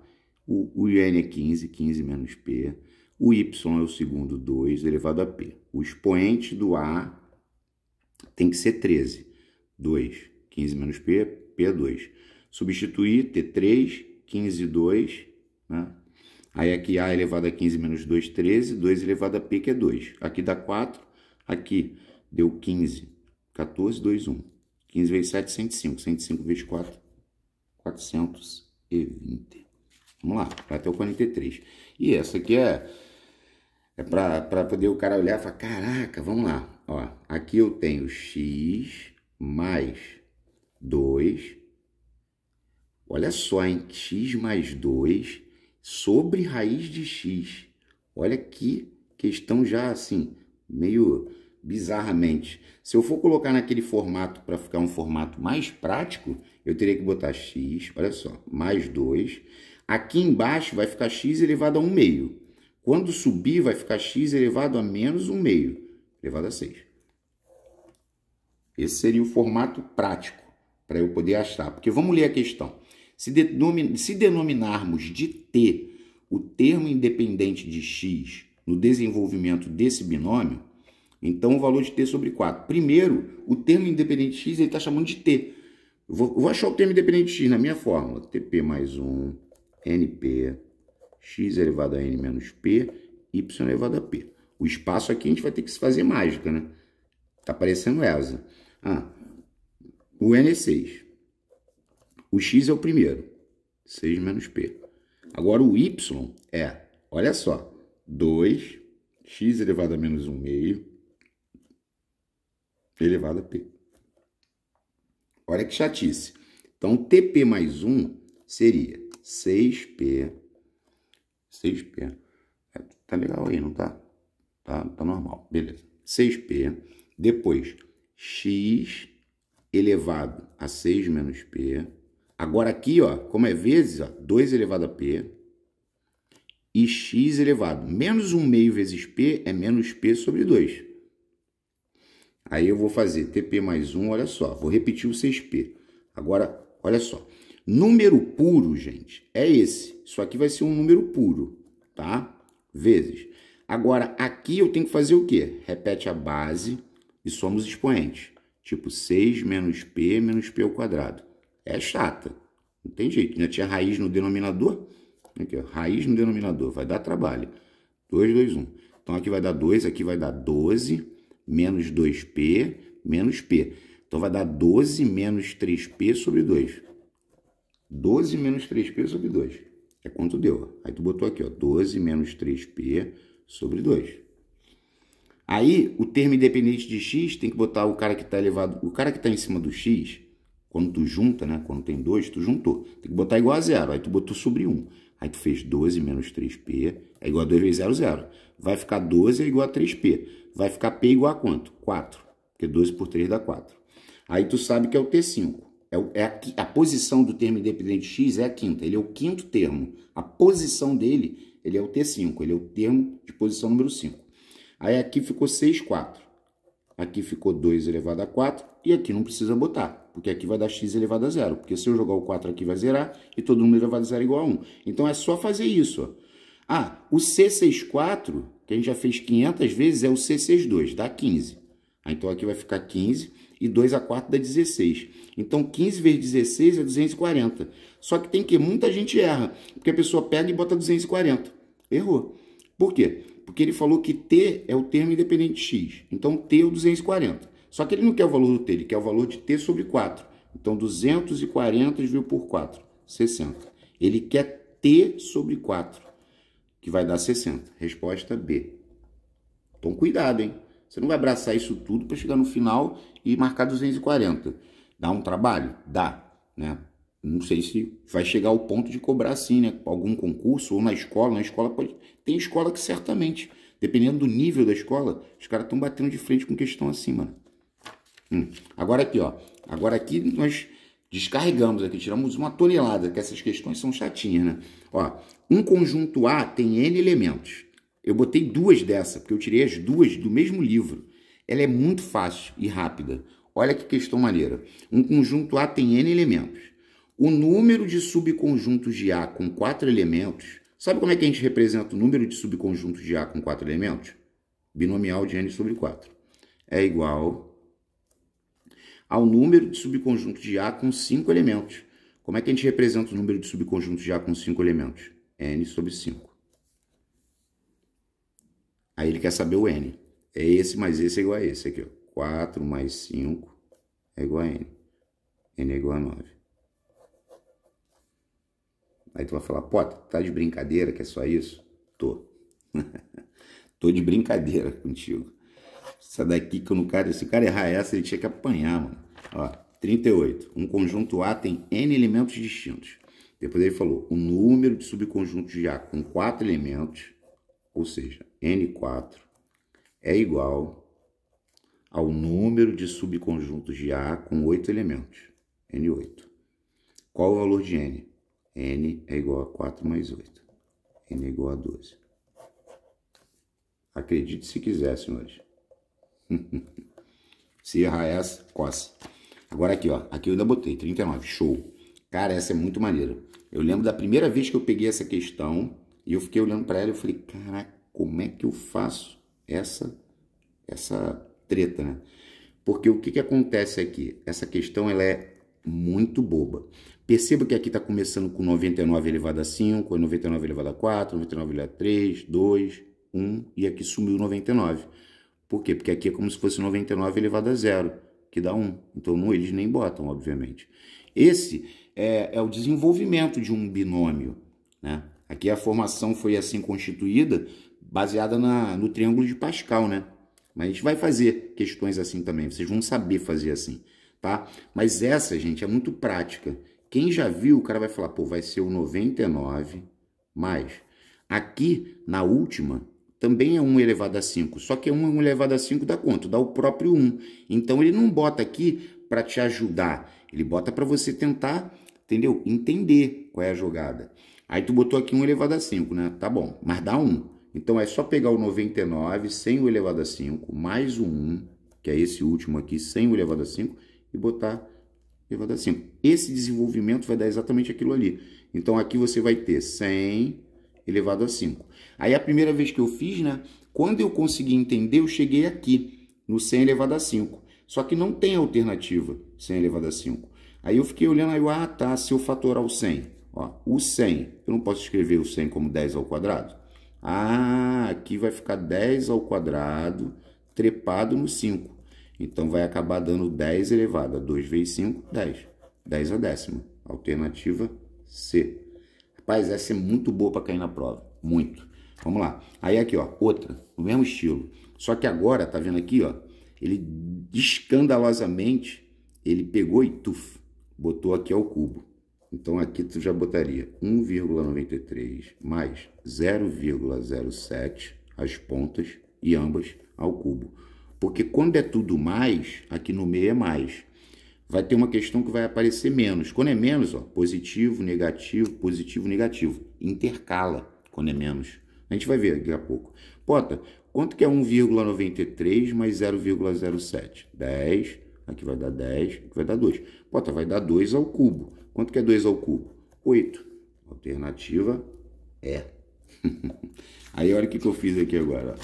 O, o IN é 15, 15 menos P. O Y é o segundo 2 elevado a P. O expoente do A tem que ser 13. 2, 15 menos P, P2. é Substituir, T3, 15, 2, né? Aí aqui A elevado a 15 menos 2, 13. 2 elevado a P, que é 2. Aqui dá 4. Aqui deu 15. 14, 2, 1. 15 vezes 7, 105. 105 vezes 4, 420. Vamos lá, vai até o 43. E essa aqui é, é para poder o cara olhar e falar, caraca, vamos lá. Ó, aqui eu tenho x mais 2. Olha só, hein? x mais 2 sobre raiz de x. Olha que questão já assim, meio bizarramente. Se eu for colocar naquele formato para ficar um formato mais prático, eu teria que botar x, olha só, mais 2 Aqui embaixo vai ficar x elevado a 1 meio. Quando subir, vai ficar x elevado a menos 1 meio, elevado a 6. Esse seria o formato prático para eu poder achar. Porque vamos ler a questão. Se, denomin se denominarmos de t o termo independente de x no desenvolvimento desse binômio, então o valor de t sobre 4. Primeiro, o termo independente de x ele está chamando de t. Eu vou, eu vou achar o termo independente de x na minha fórmula. tp mais 1 NP, x elevado a n menos p, y elevado a p. O espaço aqui a gente vai ter que fazer mágica, né? Tá parecendo essa. Ah, o n é 6. O x é o primeiro, 6 menos p. Agora o y é, olha só, 2, x elevado a menos 1 meio, elevado a p. Olha que chatice. Então, TP mais 1 seria 6P. 6P. É, tá legal aí, não tá? Tá, tá normal. Beleza. 6P. Depois, x elevado a 6 menos P. Agora aqui, ó, como é vezes, ó, 2 elevado a P. E x elevado. Menos 1 meio vezes P é menos P sobre 2. Aí eu vou fazer TP mais 1, olha só. Vou repetir o 6P. Agora, olha só. Número puro, gente, é esse. Isso aqui vai ser um número puro, tá? Vezes. Agora, aqui eu tenho que fazer o quê? Repete a base e somos expoentes. Tipo 6 menos p menos p ao quadrado. É chata. Não tem jeito. Já tinha raiz no denominador. Aqui, ó, raiz no denominador. Vai dar trabalho. 2, 2, 1. Então, aqui vai dar 2, aqui vai dar 12, menos 2p, menos p. Então, vai dar 12 menos 3p sobre 2. 12 menos 3p sobre 2. É quanto deu. Aí tu botou aqui, ó, 12 menos 3p sobre 2. Aí, o termo independente de x tem que botar o cara que está elevado, o cara que está em cima do x, quando tu junta, né? Quando tem 2, tu juntou. Tem que botar igual a zero. Aí tu botou sobre 1. Aí tu fez 12 menos 3p é igual a 2 vezes 0, 0. Vai ficar 12 é igual a 3p. Vai ficar p igual a quanto? 4. Porque 12 por 3 dá 4. Aí tu sabe que é o T5. É, é, a, a, posição do termo independente X é a quinta, ele é o quinto termo. A posição dele, ele é o T5, ele é o termo de posição número 5. Aí aqui ficou 6, 4. Aqui ficou 2 elevado a 4 e aqui não precisa botar, porque aqui vai dar x elevado a zero. porque se eu jogar o 4 aqui vai zerar e todo número elevado a zero é igual a 1. Então é só fazer isso. Ó. Ah, o C64, que a gente já fez 500 vezes, é o C62, dá 15. Ah, então aqui vai ficar 15 e 2 a 4 dá 16. Então 15 vezes 16 é 240. Só que tem que muita gente erra, porque a pessoa pega e bota 240. Errou. Por quê? Porque ele falou que t é o termo independente de x. Então t é o 240. Só que ele não quer o valor do t, ele quer o valor de t sobre 4. Então 240 dividido por 4, 60. Ele quer t sobre 4, que vai dar 60. Resposta B. Então cuidado, hein? Você não vai abraçar isso tudo para chegar no final e marcar 240. Dá um trabalho? Dá, né? Não sei se vai chegar ao ponto de cobrar assim, né? Algum concurso ou na escola. Na escola pode. Tem escola que certamente, dependendo do nível da escola, os caras estão batendo de frente com questão assim, mano. Né? Hum. Agora aqui, ó. Agora aqui nós descarregamos aqui, tiramos uma tonelada, que essas questões são chatinhas, né? Ó, um conjunto A tem N elementos. Eu botei duas dessa, porque eu tirei as duas do mesmo livro. Ela é muito fácil e rápida. Olha que questão maneira. Um conjunto A tem N elementos. O número de subconjuntos de A com quatro elementos. Sabe como é que a gente representa o número de subconjuntos de A com quatro elementos? Binomial de N sobre 4. É igual ao número de subconjuntos de A com cinco elementos. Como é que a gente representa o número de subconjuntos de A com cinco elementos? N sobre 5. Aí ele quer saber o N. É esse mais esse é igual a esse aqui, ó. 4 mais 5 é igual a N. N é igual a 9. Aí tu vai falar, pô, tá de brincadeira que é só isso? Tô. [LAUGHS] Tô de brincadeira contigo. Essa daqui que eu não quero, se o cara errar essa, ele tinha que apanhar, mano. Ó, 38. Um conjunto A tem N elementos distintos. Depois ele falou, o número de subconjuntos de A com quatro elementos ou seja, N4 é igual ao número de subconjuntos de A com oito elementos, N8. Qual o valor de N? N é igual a 4 mais 8. N é igual a 12. Acredite se quiser, senhores. [LAUGHS] se errar essa, coça. Agora aqui, ó. Aqui eu ainda botei, 39. Show. Cara, essa é muito maneira. Eu lembro da primeira vez que eu peguei essa questão e eu fiquei olhando para ela e falei, caraca, como é que eu faço essa essa treta, né? Porque o que, que acontece aqui? Essa questão ela é muito boba. Perceba que aqui está começando com 99 elevado a 5, 99 elevado a 4, 99 elevado a 3, 2, 1 e aqui sumiu 99. Por quê? Porque aqui é como se fosse 99 elevado a 0, que dá 1. Então não, eles nem botam, obviamente. Esse é, é o desenvolvimento de um binômio, né? Aqui a formação foi assim constituída, baseada na, no triângulo de Pascal, né? Mas a gente vai fazer questões assim também, vocês vão saber fazer assim, tá? Mas essa, gente, é muito prática. Quem já viu, o cara vai falar, pô, vai ser o 99 mais. Aqui, na última, também é 1 elevado a 5, só que 1 é elevado a 5 dá quanto? Dá o próprio 1. Então, ele não bota aqui para te ajudar, ele bota para você tentar, entendeu? Entender qual é a jogada. Aí tu botou aqui 1 elevado a 5, né? Tá bom, mas dá 1. Então é só pegar o 99 sem o elevado a 5, mais o 1, que é esse último aqui, sem o elevado a 5, e botar elevado a 5. Esse desenvolvimento vai dar exatamente aquilo ali. Então aqui você vai ter 100 elevado a 5. Aí a primeira vez que eu fiz, né? Quando eu consegui entender, eu cheguei aqui, no 100 elevado a 5. Só que não tem alternativa 100 elevado a 5. Aí eu fiquei olhando, aí eu, ah tá, se eu fatorar o 100 Ó, o 100, eu não posso escrever o 100 como 10 ao quadrado? Ah, aqui vai ficar 10 ao quadrado trepado no 5. Então, vai acabar dando 10 elevado a 2 vezes 5, 10. 10 a décima. Alternativa C. Rapaz, essa é muito boa para cair na prova. Muito. Vamos lá. Aí aqui, ó, outra, no mesmo estilo. Só que agora, tá vendo aqui, ó, ele escandalosamente, ele pegou e tuf, botou aqui ao cubo. Então aqui tu já botaria 1,93 mais 0,07 as pontas e ambas ao cubo. Porque quando é tudo mais, aqui no meio é mais. Vai ter uma questão que vai aparecer menos. Quando é menos, ó, positivo, negativo, positivo, negativo. Intercala quando é menos. A gente vai ver daqui a pouco. Bota, quanto que é 1,93 mais 0,07? 10, aqui vai dar 10, aqui vai dar 2. Pota vai dar 2 ao cubo. Quanto que é 2 ao cubo? 8. Alternativa é. [LAUGHS] Aí olha o que, que eu fiz aqui agora.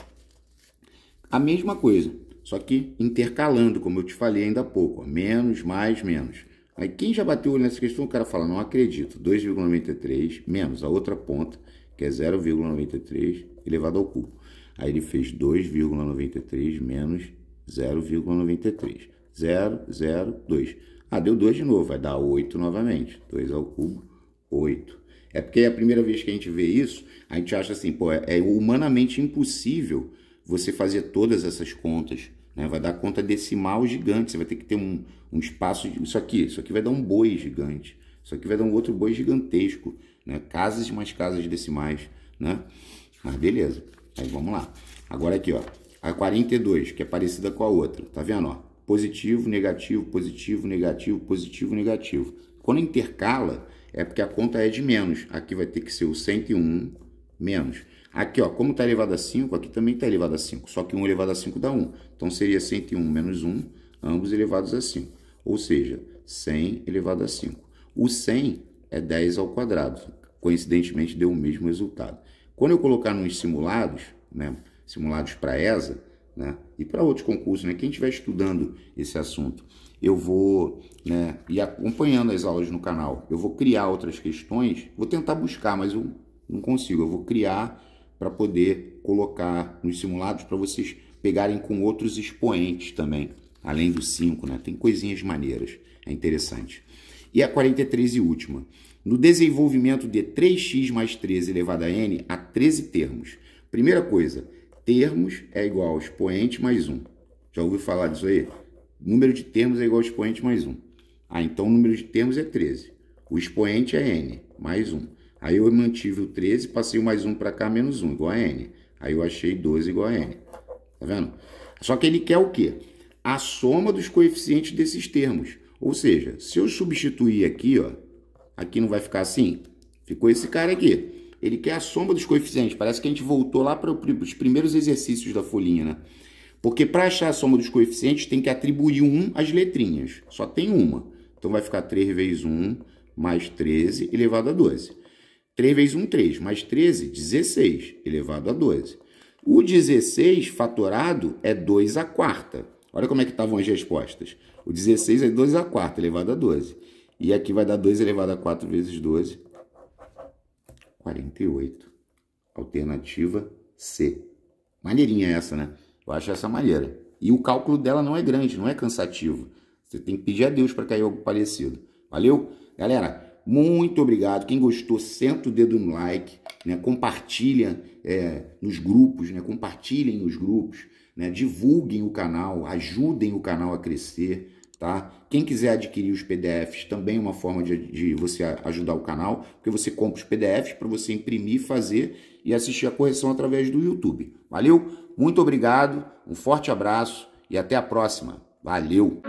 A mesma coisa, só que intercalando, como eu te falei ainda há pouco. Menos, mais, menos. Aí quem já bateu o olho nessa questão, o cara fala, não acredito. 2,93 menos a outra ponta, que é 0,93 elevado ao cubo. Aí ele fez 2,93 menos 0,93. 0, 0, 2. Ah, deu 2 de novo, vai dar 8 novamente. 2 ao cubo, 8. É porque é a primeira vez que a gente vê isso, a gente acha assim, pô, é, é humanamente impossível você fazer todas essas contas. Né? Vai dar conta decimal gigante, você vai ter que ter um, um espaço. De, isso aqui, isso aqui vai dar um boi gigante. Isso aqui vai dar um outro boi gigantesco. Né? Casas mais casas decimais. Né? Mas beleza. Aí vamos lá. Agora aqui, ó. A 42, que é parecida com a outra. Tá vendo, ó? positivo, negativo, positivo, negativo, positivo, negativo. Quando intercala, é porque a conta é de menos. Aqui vai ter que ser o 101 menos. Aqui, ó, como está elevado a 5, aqui também está elevado a 5, só que 1 elevado a 5 dá 1. Então, seria 101 menos 1, ambos elevados a 5. Ou seja, 100 elevado a 5. O 100 é 10 ao quadrado. Coincidentemente, deu o mesmo resultado. Quando eu colocar nos simulados, né, simulados para ESA, né, e para outros concursos, né? Quem estiver estudando esse assunto, eu vou, né, e acompanhando as aulas no canal, eu vou criar outras questões, vou tentar buscar, mas eu não consigo. Eu vou criar para poder colocar nos simulados para vocês pegarem com outros expoentes também, além do 5, né? Tem coisinhas maneiras, é interessante. E a 43 e última. No desenvolvimento de 3x mais 13 elevado a n, há 13 termos. Primeira coisa, termos é igual ao expoente mais 1. Já ouviu falar disso aí? Número de termos é igual ao expoente mais 1. Ah, então o número de termos é 13. O expoente é n, mais 1. Aí eu mantive o 13, passei o mais 1 para cá, menos 1, igual a n. Aí eu achei 12 igual a n. Tá vendo? Só que ele quer o quê? A soma dos coeficientes desses termos. Ou seja, se eu substituir aqui, ó, aqui não vai ficar assim? Ficou esse cara aqui. Ele quer a soma dos coeficientes. Parece que a gente voltou lá para os primeiros exercícios da folhinha, né? Porque para achar a soma dos coeficientes, tem que atribuir 1 às letrinhas. Só tem uma. Então vai ficar 3 vezes 1 mais 13 elevado a 12. 3 vezes 1, 3. Mais 13, 16 elevado a 12. O 16 fatorado é 2 à quarta. Olha como é que estavam as respostas. O 16 é 2 à quarta elevado a 12. E aqui vai dar 2 elevado a 4 vezes 12 48. Alternativa C. Maneirinha essa, né? Eu acho essa maneira. E o cálculo dela não é grande, não é cansativo. Você tem que pedir a Deus para cair algo parecido. Valeu? Galera, muito obrigado. Quem gostou, senta o dedo no like, né? compartilha é, nos grupos, né? compartilhem nos grupos, né? divulguem o canal, ajudem o canal a crescer. Tá? Quem quiser adquirir os PDFs, também é uma forma de, de, você ajudar o canal, porque você compra os PDFs para você imprimir, fazer e assistir a correção através do YouTube. Valeu? Muito obrigado, um forte abraço e até a próxima. Valeu!